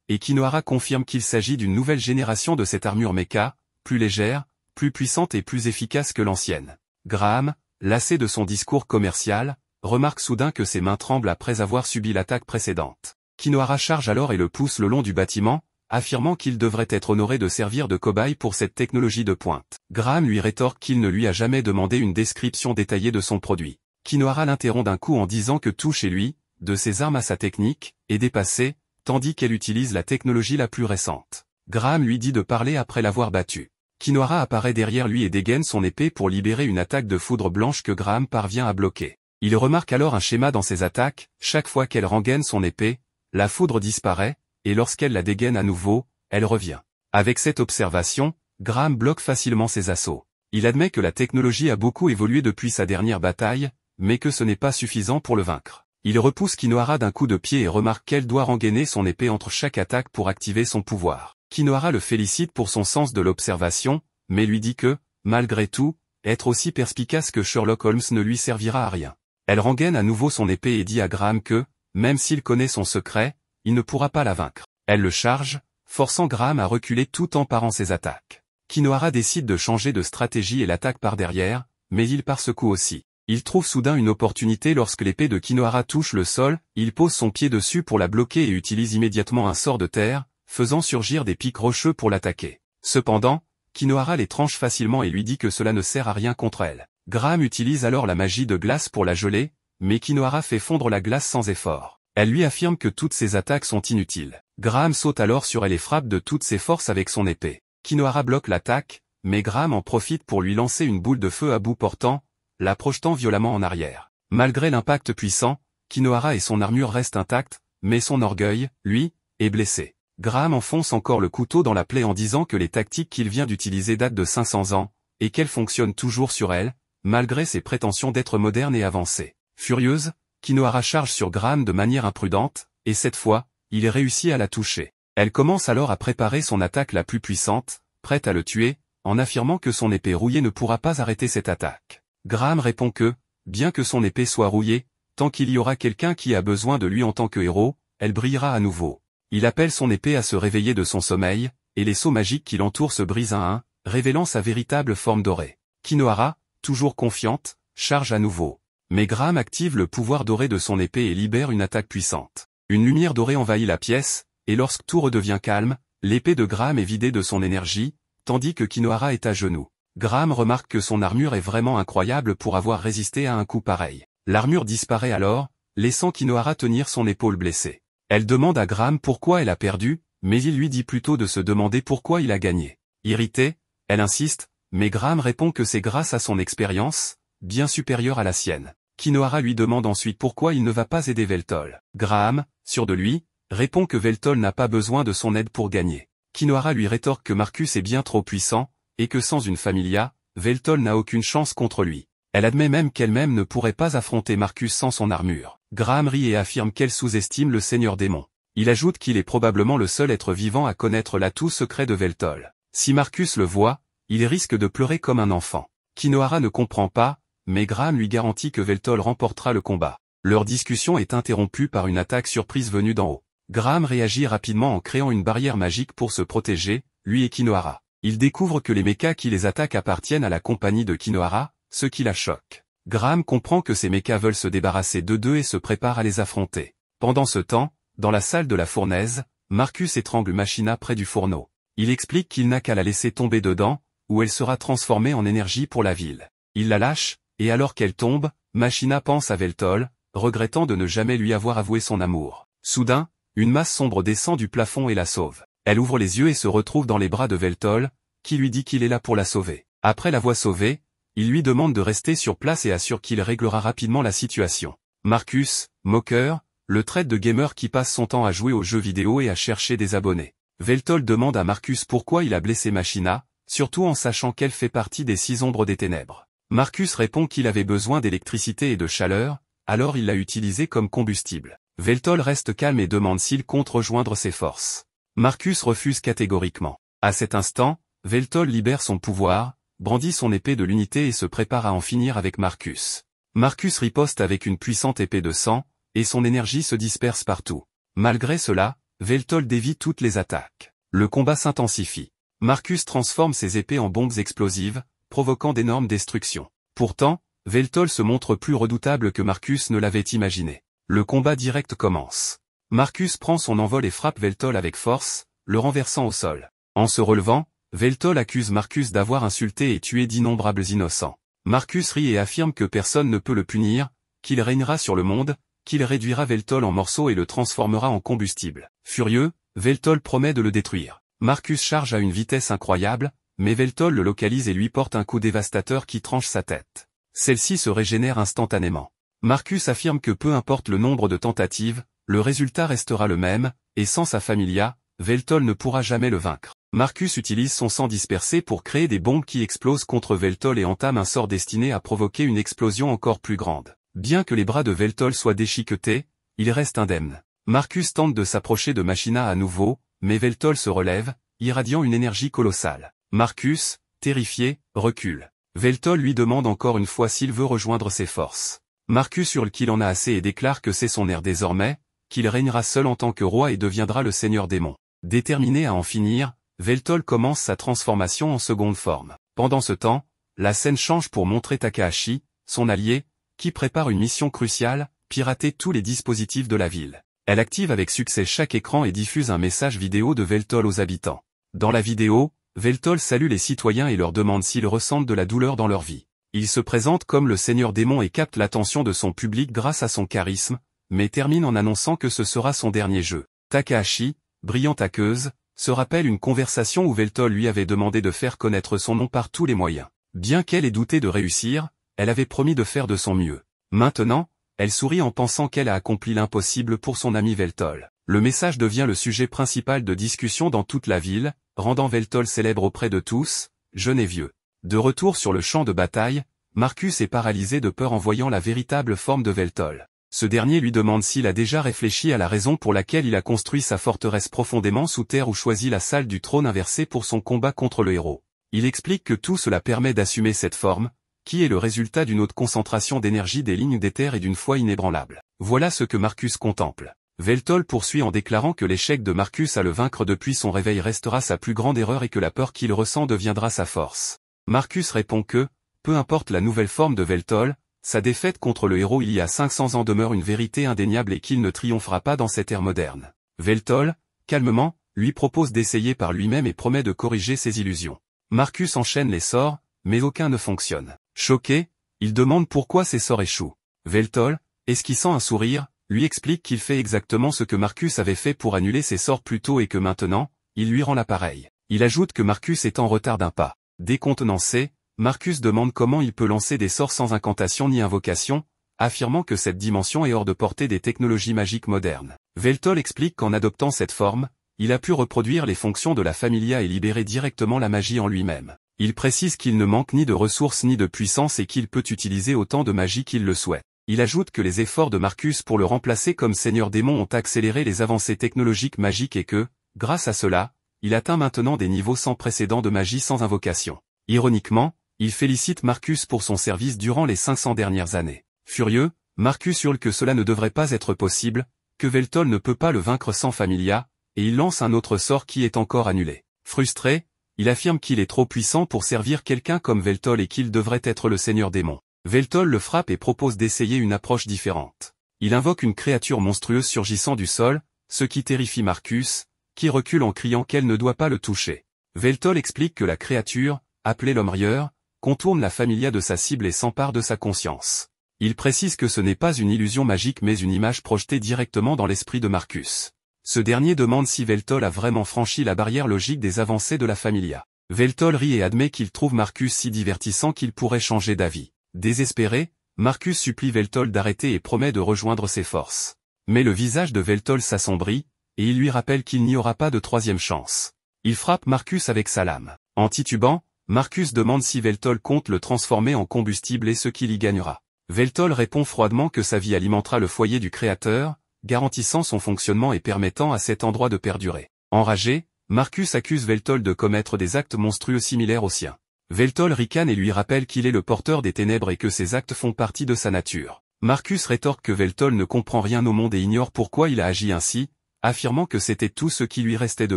et Kinohara confirme qu'il s'agit d'une nouvelle génération de cette armure mecha, plus légère, plus puissante et plus efficace que l'ancienne. Graham, lassé de son discours commercial, remarque soudain que ses mains tremblent après avoir subi l'attaque précédente. Kinoara charge alors et le pousse le long du bâtiment, affirmant qu'il devrait être honoré de servir de cobaye pour cette technologie de pointe. Graham lui rétorque qu'il ne lui a jamais demandé une description détaillée de son produit. Kinoara l'interrompt d'un coup en disant que tout chez lui, de ses armes à sa technique, est dépassé, tandis qu'elle utilise la technologie la plus récente. Graham lui dit de parler après l'avoir battu. Kinoara apparaît derrière lui et dégaine son épée pour libérer une attaque de foudre blanche que Graham parvient à bloquer. Il remarque alors un schéma dans ses attaques, chaque fois qu'elle rengaine son épée, la foudre disparaît, et lorsqu'elle la dégaine à nouveau, elle revient. Avec cette observation, Graham bloque facilement ses assauts. Il admet que la technologie a beaucoup évolué depuis sa dernière bataille, mais que ce n'est pas suffisant pour le vaincre. Il repousse Kinoara d'un coup de pied et remarque qu'elle doit rengainer son épée entre chaque attaque pour activer son pouvoir. Kinoara le félicite pour son sens de l'observation, mais lui dit que, malgré tout, être aussi perspicace que Sherlock Holmes ne lui servira à rien. Elle rengaine à nouveau son épée et dit à Graham que, même s'il connaît son secret, il ne pourra pas la vaincre. Elle le charge, forçant Graham à reculer tout en parant ses attaques. Kinoara décide de changer de stratégie et l'attaque par derrière, mais il part ce aussi. Il trouve soudain une opportunité lorsque l'épée de Kinoara touche le sol, il pose son pied dessus pour la bloquer et utilise immédiatement un sort de terre, faisant surgir des pics rocheux pour l'attaquer. Cependant, Kinohara les tranche facilement et lui dit que cela ne sert à rien contre elle. Graham utilise alors la magie de glace pour la geler, mais Kinoara fait fondre la glace sans effort. Elle lui affirme que toutes ses attaques sont inutiles. Graham saute alors sur elle et frappe de toutes ses forces avec son épée. Kinoara bloque l'attaque, mais Graham en profite pour lui lancer une boule de feu à bout portant, la projetant violemment en arrière. Malgré l'impact puissant, Kinoara et son armure restent intactes, mais son orgueil, lui, est blessé. Graham enfonce encore le couteau dans la plaie en disant que les tactiques qu'il vient d'utiliser datent de 500 ans, et qu'elles fonctionnent toujours sur elle, malgré ses prétentions d'être moderne et avancée. Furieuse, Kinoara charge sur Graham de manière imprudente, et cette fois, il réussit à la toucher. Elle commence alors à préparer son attaque la plus puissante, prête à le tuer, en affirmant que son épée rouillée ne pourra pas arrêter cette attaque. Graham répond que, bien que son épée soit rouillée, tant qu'il y aura quelqu'un qui a besoin de lui en tant que héros, elle brillera à nouveau. Il appelle son épée à se réveiller de son sommeil, et les sauts magiques qui l'entourent se brisent à un, révélant sa véritable forme dorée. Kinoara toujours confiante, charge à nouveau. Mais Graham active le pouvoir doré de son épée et libère une attaque puissante. Une lumière dorée envahit la pièce, et lorsque tout redevient calme, l'épée de Graham est vidée de son énergie, tandis que Kinoara est à genoux. Graham remarque que son armure est vraiment incroyable pour avoir résisté à un coup pareil. L'armure disparaît alors, laissant Kinoara tenir son épaule blessée. Elle demande à Graham pourquoi elle a perdu, mais il lui dit plutôt de se demander pourquoi il a gagné. Irritée, elle insiste, mais Graham répond que c'est grâce à son expérience, bien supérieure à la sienne. Kinoara lui demande ensuite pourquoi il ne va pas aider Veltol. Graham, sûr de lui, répond que Veltol n'a pas besoin de son aide pour gagner. Kinoara lui rétorque que Marcus est bien trop puissant, et que sans une familia, Veltol n'a aucune chance contre lui. Elle admet même qu'elle-même ne pourrait pas affronter Marcus sans son armure. Graham rit et affirme qu'elle sous-estime le seigneur démon. Il ajoute qu'il est probablement le seul être vivant à connaître l'atout secret de Veltol. Si Marcus le voit, il risque de pleurer comme un enfant. Kinohara ne comprend pas, mais Graham lui garantit que Veltol remportera le combat. Leur discussion est interrompue par une attaque surprise venue d'en haut. Graham réagit rapidement en créant une barrière magique pour se protéger, lui et Kinohara. Il découvre que les mechas qui les attaquent appartiennent à la compagnie de Kinohara, ce qui la choque. Graham comprend que ces mechas veulent se débarrasser de d'eux et se prépare à les affronter. Pendant ce temps, dans la salle de la fournaise, Marcus étrangle Machina près du fourneau. Il explique qu'il n'a qu'à la laisser tomber dedans, où elle sera transformée en énergie pour la ville. Il la lâche, et alors qu'elle tombe, Machina pense à Veltol, regrettant de ne jamais lui avoir avoué son amour. Soudain, une masse sombre descend du plafond et la sauve. Elle ouvre les yeux et se retrouve dans les bras de Veltol, qui lui dit qu'il est là pour la sauver. Après l'avoir sauvée, il lui demande de rester sur place et assure qu'il réglera rapidement la situation. Marcus, moqueur, le traite de gamer qui passe son temps à jouer aux jeux vidéo et à chercher des abonnés. Veltol demande à Marcus pourquoi il a blessé Machina, surtout en sachant qu'elle fait partie des six ombres des ténèbres. Marcus répond qu'il avait besoin d'électricité et de chaleur, alors il l'a utilisée comme combustible. Veltol reste calme et demande s'il compte rejoindre ses forces. Marcus refuse catégoriquement. À cet instant, Veltol libère son pouvoir, brandit son épée de l'unité et se prépare à en finir avec Marcus. Marcus riposte avec une puissante épée de sang, et son énergie se disperse partout. Malgré cela, Veltol dévie toutes les attaques. Le combat s'intensifie. Marcus transforme ses épées en bombes explosives, provoquant d'énormes destructions. Pourtant, Veltol se montre plus redoutable que Marcus ne l'avait imaginé. Le combat direct commence. Marcus prend son envol et frappe Veltol avec force, le renversant au sol. En se relevant, Veltol accuse Marcus d'avoir insulté et tué d'innombrables innocents. Marcus rit et affirme que personne ne peut le punir, qu'il régnera sur le monde, qu'il réduira Veltol en morceaux et le transformera en combustible. Furieux, Veltol promet de le détruire. Marcus charge à une vitesse incroyable, mais Veltol le localise et lui porte un coup dévastateur qui tranche sa tête. Celle-ci se régénère instantanément. Marcus affirme que peu importe le nombre de tentatives, le résultat restera le même, et sans sa familia, Veltol ne pourra jamais le vaincre. Marcus utilise son sang dispersé pour créer des bombes qui explosent contre Veltol et entame un sort destiné à provoquer une explosion encore plus grande. Bien que les bras de Veltol soient déchiquetés, il reste indemne. Marcus tente de s'approcher de Machina à nouveau, mais Veltol se relève, irradiant une énergie colossale. Marcus, terrifié, recule. Veltol lui demande encore une fois s'il veut rejoindre ses forces. Marcus hurle qu'il en a assez et déclare que c'est son air désormais, qu'il régnera seul en tant que roi et deviendra le seigneur démon. Déterminé à en finir, Veltol commence sa transformation en seconde forme. Pendant ce temps, la scène change pour montrer Takahashi, son allié, qui prépare une mission cruciale, pirater tous les dispositifs de la ville. Elle active avec succès chaque écran et diffuse un message vidéo de Veltol aux habitants. Dans la vidéo, Veltol salue les citoyens et leur demande s'ils ressentent de la douleur dans leur vie. Il se présente comme le seigneur démon et capte l'attention de son public grâce à son charisme, mais termine en annonçant que ce sera son dernier jeu. Takahashi, brillante aqueuse, se rappelle une conversation où Veltol lui avait demandé de faire connaître son nom par tous les moyens. Bien qu'elle ait douté de réussir, elle avait promis de faire de son mieux. Maintenant, elle sourit en pensant qu'elle a accompli l'impossible pour son ami Veltol. Le message devient le sujet principal de discussion dans toute la ville, rendant Veltol célèbre auprès de tous, jeunes et vieux. De retour sur le champ de bataille, Marcus est paralysé de peur en voyant la véritable forme de Veltol. Ce dernier lui demande s'il a déjà réfléchi à la raison pour laquelle il a construit sa forteresse profondément sous terre ou choisi la salle du trône inversée pour son combat contre le héros. Il explique que tout cela permet d'assumer cette forme, qui est le résultat d'une haute concentration d'énergie des lignes des terres et d'une foi inébranlable. Voilà ce que Marcus contemple. Veltol poursuit en déclarant que l'échec de Marcus à le vaincre depuis son réveil restera sa plus grande erreur et que la peur qu'il ressent deviendra sa force. Marcus répond que, peu importe la nouvelle forme de Veltol, sa défaite contre le héros il y a 500 ans demeure une vérité indéniable et qu'il ne triomphera pas dans cette ère moderne. Veltol, calmement, lui propose d'essayer par lui-même et promet de corriger ses illusions. Marcus enchaîne les sorts, mais aucun ne fonctionne. Choqué, il demande pourquoi ses sorts échouent. Veltol, esquissant un sourire, lui explique qu'il fait exactement ce que Marcus avait fait pour annuler ses sorts plus tôt et que maintenant, il lui rend l'appareil. Il ajoute que Marcus est en retard d'un pas. Décontenancé, Marcus demande comment il peut lancer des sorts sans incantation ni invocation, affirmant que cette dimension est hors de portée des technologies magiques modernes. Veltol explique qu'en adoptant cette forme, il a pu reproduire les fonctions de la Familia et libérer directement la magie en lui-même. Il précise qu'il ne manque ni de ressources ni de puissance et qu'il peut utiliser autant de magie qu'il le souhaite. Il ajoute que les efforts de Marcus pour le remplacer comme seigneur démon ont accéléré les avancées technologiques magiques et que, grâce à cela, il atteint maintenant des niveaux sans précédent de magie sans invocation. Ironiquement, il félicite Marcus pour son service durant les 500 dernières années. Furieux, Marcus hurle que cela ne devrait pas être possible, que Veltol ne peut pas le vaincre sans Familia, et il lance un autre sort qui est encore annulé. Frustré, il affirme qu'il est trop puissant pour servir quelqu'un comme Veltol et qu'il devrait être le seigneur démon. Veltol le frappe et propose d'essayer une approche différente. Il invoque une créature monstrueuse surgissant du sol, ce qui terrifie Marcus, qui recule en criant qu'elle ne doit pas le toucher. Veltol explique que la créature, appelée l'homme rieur, contourne la familia de sa cible et s'empare de sa conscience. Il précise que ce n'est pas une illusion magique mais une image projetée directement dans l'esprit de Marcus. Ce dernier demande si Veltol a vraiment franchi la barrière logique des avancées de la Familia. Veltol rit et admet qu'il trouve Marcus si divertissant qu'il pourrait changer d'avis. Désespéré, Marcus supplie Veltol d'arrêter et promet de rejoindre ses forces. Mais le visage de Veltol s'assombrit, et il lui rappelle qu'il n'y aura pas de troisième chance. Il frappe Marcus avec sa lame. En titubant, Marcus demande si Veltol compte le transformer en combustible et ce qu'il y gagnera. Veltol répond froidement que sa vie alimentera le foyer du Créateur, garantissant son fonctionnement et permettant à cet endroit de perdurer. Enragé, Marcus accuse Veltol de commettre des actes monstrueux similaires aux siens. Veltol ricane et lui rappelle qu'il est le porteur des ténèbres et que ses actes font partie de sa nature. Marcus rétorque que Veltol ne comprend rien au monde et ignore pourquoi il a agi ainsi, affirmant que c'était tout ce qui lui restait de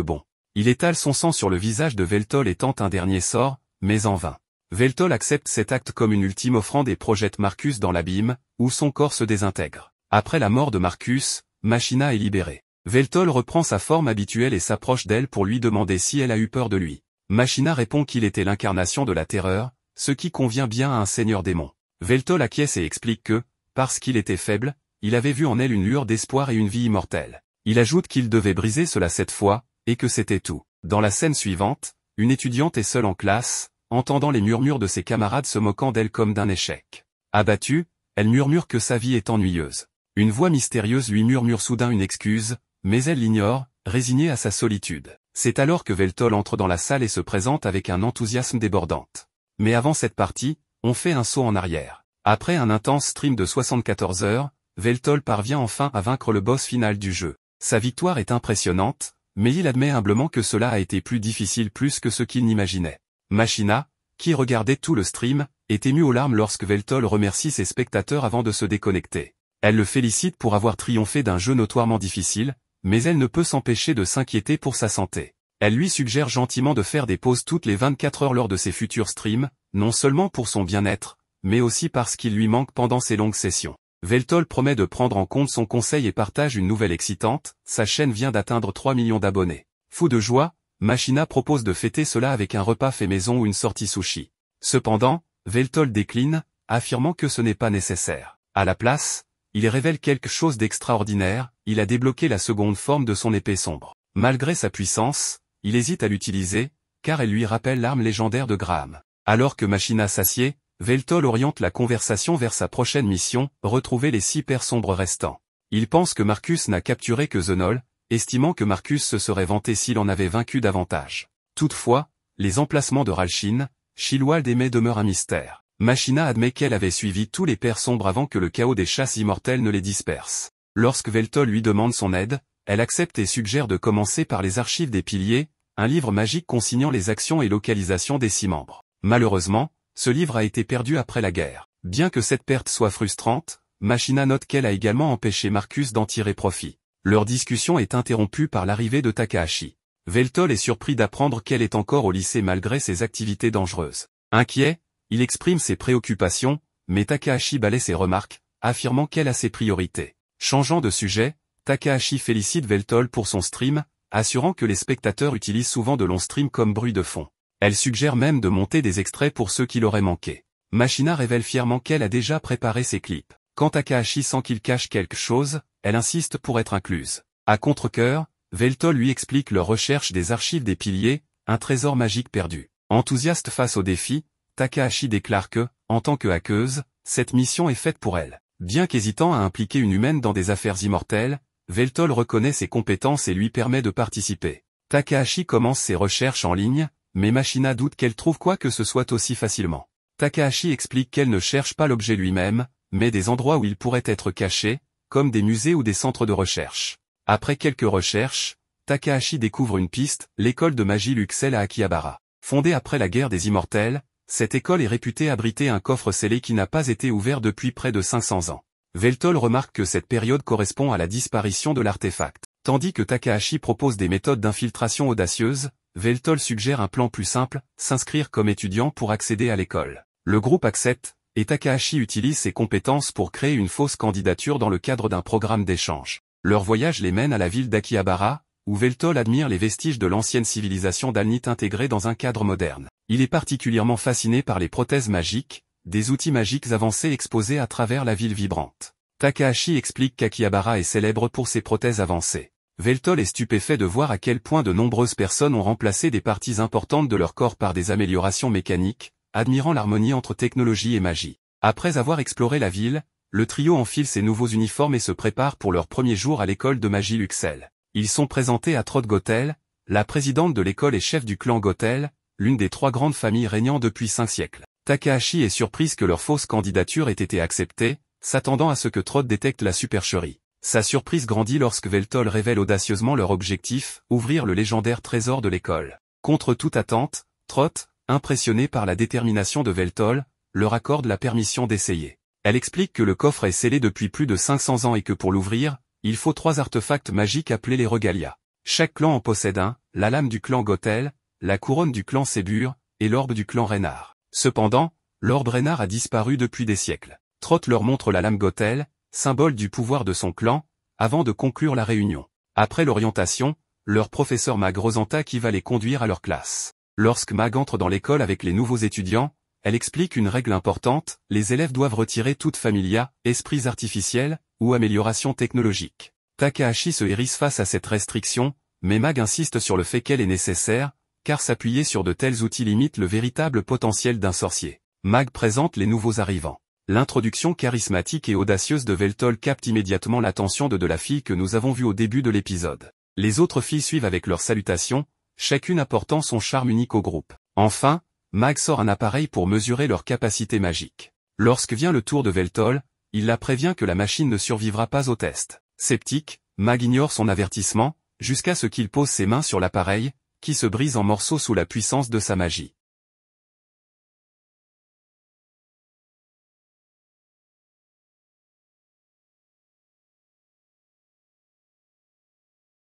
bon. Il étale son sang sur le visage de Veltol et tente un dernier sort, mais en vain. Veltol accepte cet acte comme une ultime offrande et projette Marcus dans l'abîme, où son corps se désintègre. Après la mort de Marcus, Machina est libérée. Veltol reprend sa forme habituelle et s'approche d'elle pour lui demander si elle a eu peur de lui. Machina répond qu'il était l'incarnation de la terreur, ce qui convient bien à un seigneur démon. Veltol acquiesce et explique que, parce qu'il était faible, il avait vu en elle une lueur d'espoir et une vie immortelle. Il ajoute qu'il devait briser cela cette fois, et que c'était tout. Dans la scène suivante, une étudiante est seule en classe, entendant les murmures de ses camarades se moquant d'elle comme d'un échec. Abattue, elle murmure que sa vie est ennuyeuse. Une voix mystérieuse lui murmure soudain une excuse, mais elle l'ignore, résignée à sa solitude. C'est alors que Veltol entre dans la salle et se présente avec un enthousiasme débordante. Mais avant cette partie, on fait un saut en arrière. Après un intense stream de 74 heures, Veltol parvient enfin à vaincre le boss final du jeu. Sa victoire est impressionnante, mais il admet humblement que cela a été plus difficile plus que ce qu'il n'imaginait. Machina, qui regardait tout le stream, est ému aux larmes lorsque Veltol remercie ses spectateurs avant de se déconnecter. Elle le félicite pour avoir triomphé d'un jeu notoirement difficile, mais elle ne peut s'empêcher de s'inquiéter pour sa santé. Elle lui suggère gentiment de faire des pauses toutes les 24 heures lors de ses futurs streams, non seulement pour son bien-être, mais aussi parce qu'il lui manque pendant ses longues sessions. Veltol promet de prendre en compte son conseil et partage une nouvelle excitante, sa chaîne vient d'atteindre 3 millions d'abonnés. Fou de joie, Machina propose de fêter cela avec un repas fait maison ou une sortie sushi. Cependant, Veltol décline, affirmant que ce n'est pas nécessaire. À la place, il révèle quelque chose d'extraordinaire, il a débloqué la seconde forme de son épée sombre. Malgré sa puissance, il hésite à l'utiliser, car elle lui rappelle l'arme légendaire de Graham. Alors que Machina s'assied, Veltol oriente la conversation vers sa prochaine mission, retrouver les six pères sombres restants. Il pense que Marcus n'a capturé que Zenol, estimant que Marcus se serait vanté s'il en avait vaincu davantage. Toutefois, les emplacements de Ralchin, Chilwald et May demeurent un mystère. Machina admet qu'elle avait suivi tous les pères sombres avant que le chaos des chasses immortelles ne les disperse. Lorsque Veltol lui demande son aide, elle accepte et suggère de commencer par les archives des piliers, un livre magique consignant les actions et localisations des six membres. Malheureusement, ce livre a été perdu après la guerre. Bien que cette perte soit frustrante, Machina note qu'elle a également empêché Marcus d'en tirer profit. Leur discussion est interrompue par l'arrivée de Takahashi. Veltol est surpris d'apprendre qu'elle est encore au lycée malgré ses activités dangereuses. Inquiet, il exprime ses préoccupations, mais Takahashi balaie ses remarques, affirmant qu'elle a ses priorités. Changeant de sujet, Takahashi félicite Veltol pour son stream, assurant que les spectateurs utilisent souvent de longs streams comme bruit de fond. Elle suggère même de monter des extraits pour ceux qui l'auraient manqué. Machina révèle fièrement qu'elle a déjà préparé ses clips. Quand Takahashi sent qu'il cache quelque chose, elle insiste pour être incluse. À contre coeur Veltol lui explique leur recherche des archives des piliers, un trésor magique perdu. Enthousiaste face au défi, Takahashi déclare que, en tant que hackeuse, cette mission est faite pour elle. Bien qu'hésitant à impliquer une humaine dans des affaires immortelles, Veltol reconnaît ses compétences et lui permet de participer. Takahashi commence ses recherches en ligne, mais Machina doute qu'elle trouve quoi que ce soit aussi facilement. Takahashi explique qu'elle ne cherche pas l'objet lui-même, mais des endroits où il pourrait être caché, comme des musées ou des centres de recherche. Après quelques recherches, Takahashi découvre une piste, l'école de magie Luxel à Akihabara. Fondée après la guerre des immortels, cette école est réputée abriter un coffre scellé qui n'a pas été ouvert depuis près de 500 ans. Veltol remarque que cette période correspond à la disparition de l'artefact. Tandis que Takahashi propose des méthodes d'infiltration audacieuses, Veltol suggère un plan plus simple, s'inscrire comme étudiant pour accéder à l'école. Le groupe accepte, et Takahashi utilise ses compétences pour créer une fausse candidature dans le cadre d'un programme d'échange. Leur voyage les mène à la ville d'Akihabara, où Veltol admire les vestiges de l'ancienne civilisation d'Alnit intégrée dans un cadre moderne. Il est particulièrement fasciné par les prothèses magiques, des outils magiques avancés exposés à travers la ville vibrante. Takahashi explique qu'Akihabara est célèbre pour ses prothèses avancées. Veltol est stupéfait de voir à quel point de nombreuses personnes ont remplacé des parties importantes de leur corps par des améliorations mécaniques, admirant l'harmonie entre technologie et magie. Après avoir exploré la ville, le trio enfile ses nouveaux uniformes et se prépare pour leur premier jour à l'école de magie Luxel. Ils sont présentés à Trott Gothel, la présidente de l'école et chef du clan Gotel, l'une des trois grandes familles régnant depuis cinq siècles. Takahashi est surprise que leur fausse candidature ait été acceptée, s'attendant à ce que Trott détecte la supercherie. Sa surprise grandit lorsque Veltol révèle audacieusement leur objectif, ouvrir le légendaire trésor de l'école. Contre toute attente, Trott, impressionné par la détermination de Veltol, leur accorde la permission d'essayer. Elle explique que le coffre est scellé depuis plus de 500 ans et que pour l'ouvrir, il faut trois artefacts magiques appelés les Regalia. Chaque clan en possède un, la lame du clan Gothel, la couronne du clan Sébur, et l'orbe du clan Reynard. Cependant, l'orbe Reynard a disparu depuis des siècles. Trott leur montre la lame Gothel, symbole du pouvoir de son clan, avant de conclure la réunion. Après l'orientation, leur professeur Mag Rosenta qui va les conduire à leur classe. Lorsque Mag entre dans l'école avec les nouveaux étudiants, elle explique une règle importante, les élèves doivent retirer toute familia, esprits artificiels, ou amélioration technologique. Takahashi se hérisse face à cette restriction, mais Mag insiste sur le fait qu'elle est nécessaire, car s'appuyer sur de tels outils limite le véritable potentiel d'un sorcier. Mag présente les nouveaux arrivants. L'introduction charismatique et audacieuse de Veltol capte immédiatement l'attention de de la fille que nous avons vue au début de l'épisode. Les autres filles suivent avec leurs salutations, chacune apportant son charme unique au groupe. Enfin, Mag sort un appareil pour mesurer leur capacité magique. Lorsque vient le tour de Veltol, il la prévient que la machine ne survivra pas au test. Sceptique, Mag ignore son avertissement, jusqu'à ce qu'il pose ses mains sur l'appareil, qui se brise en morceaux sous la puissance de sa magie.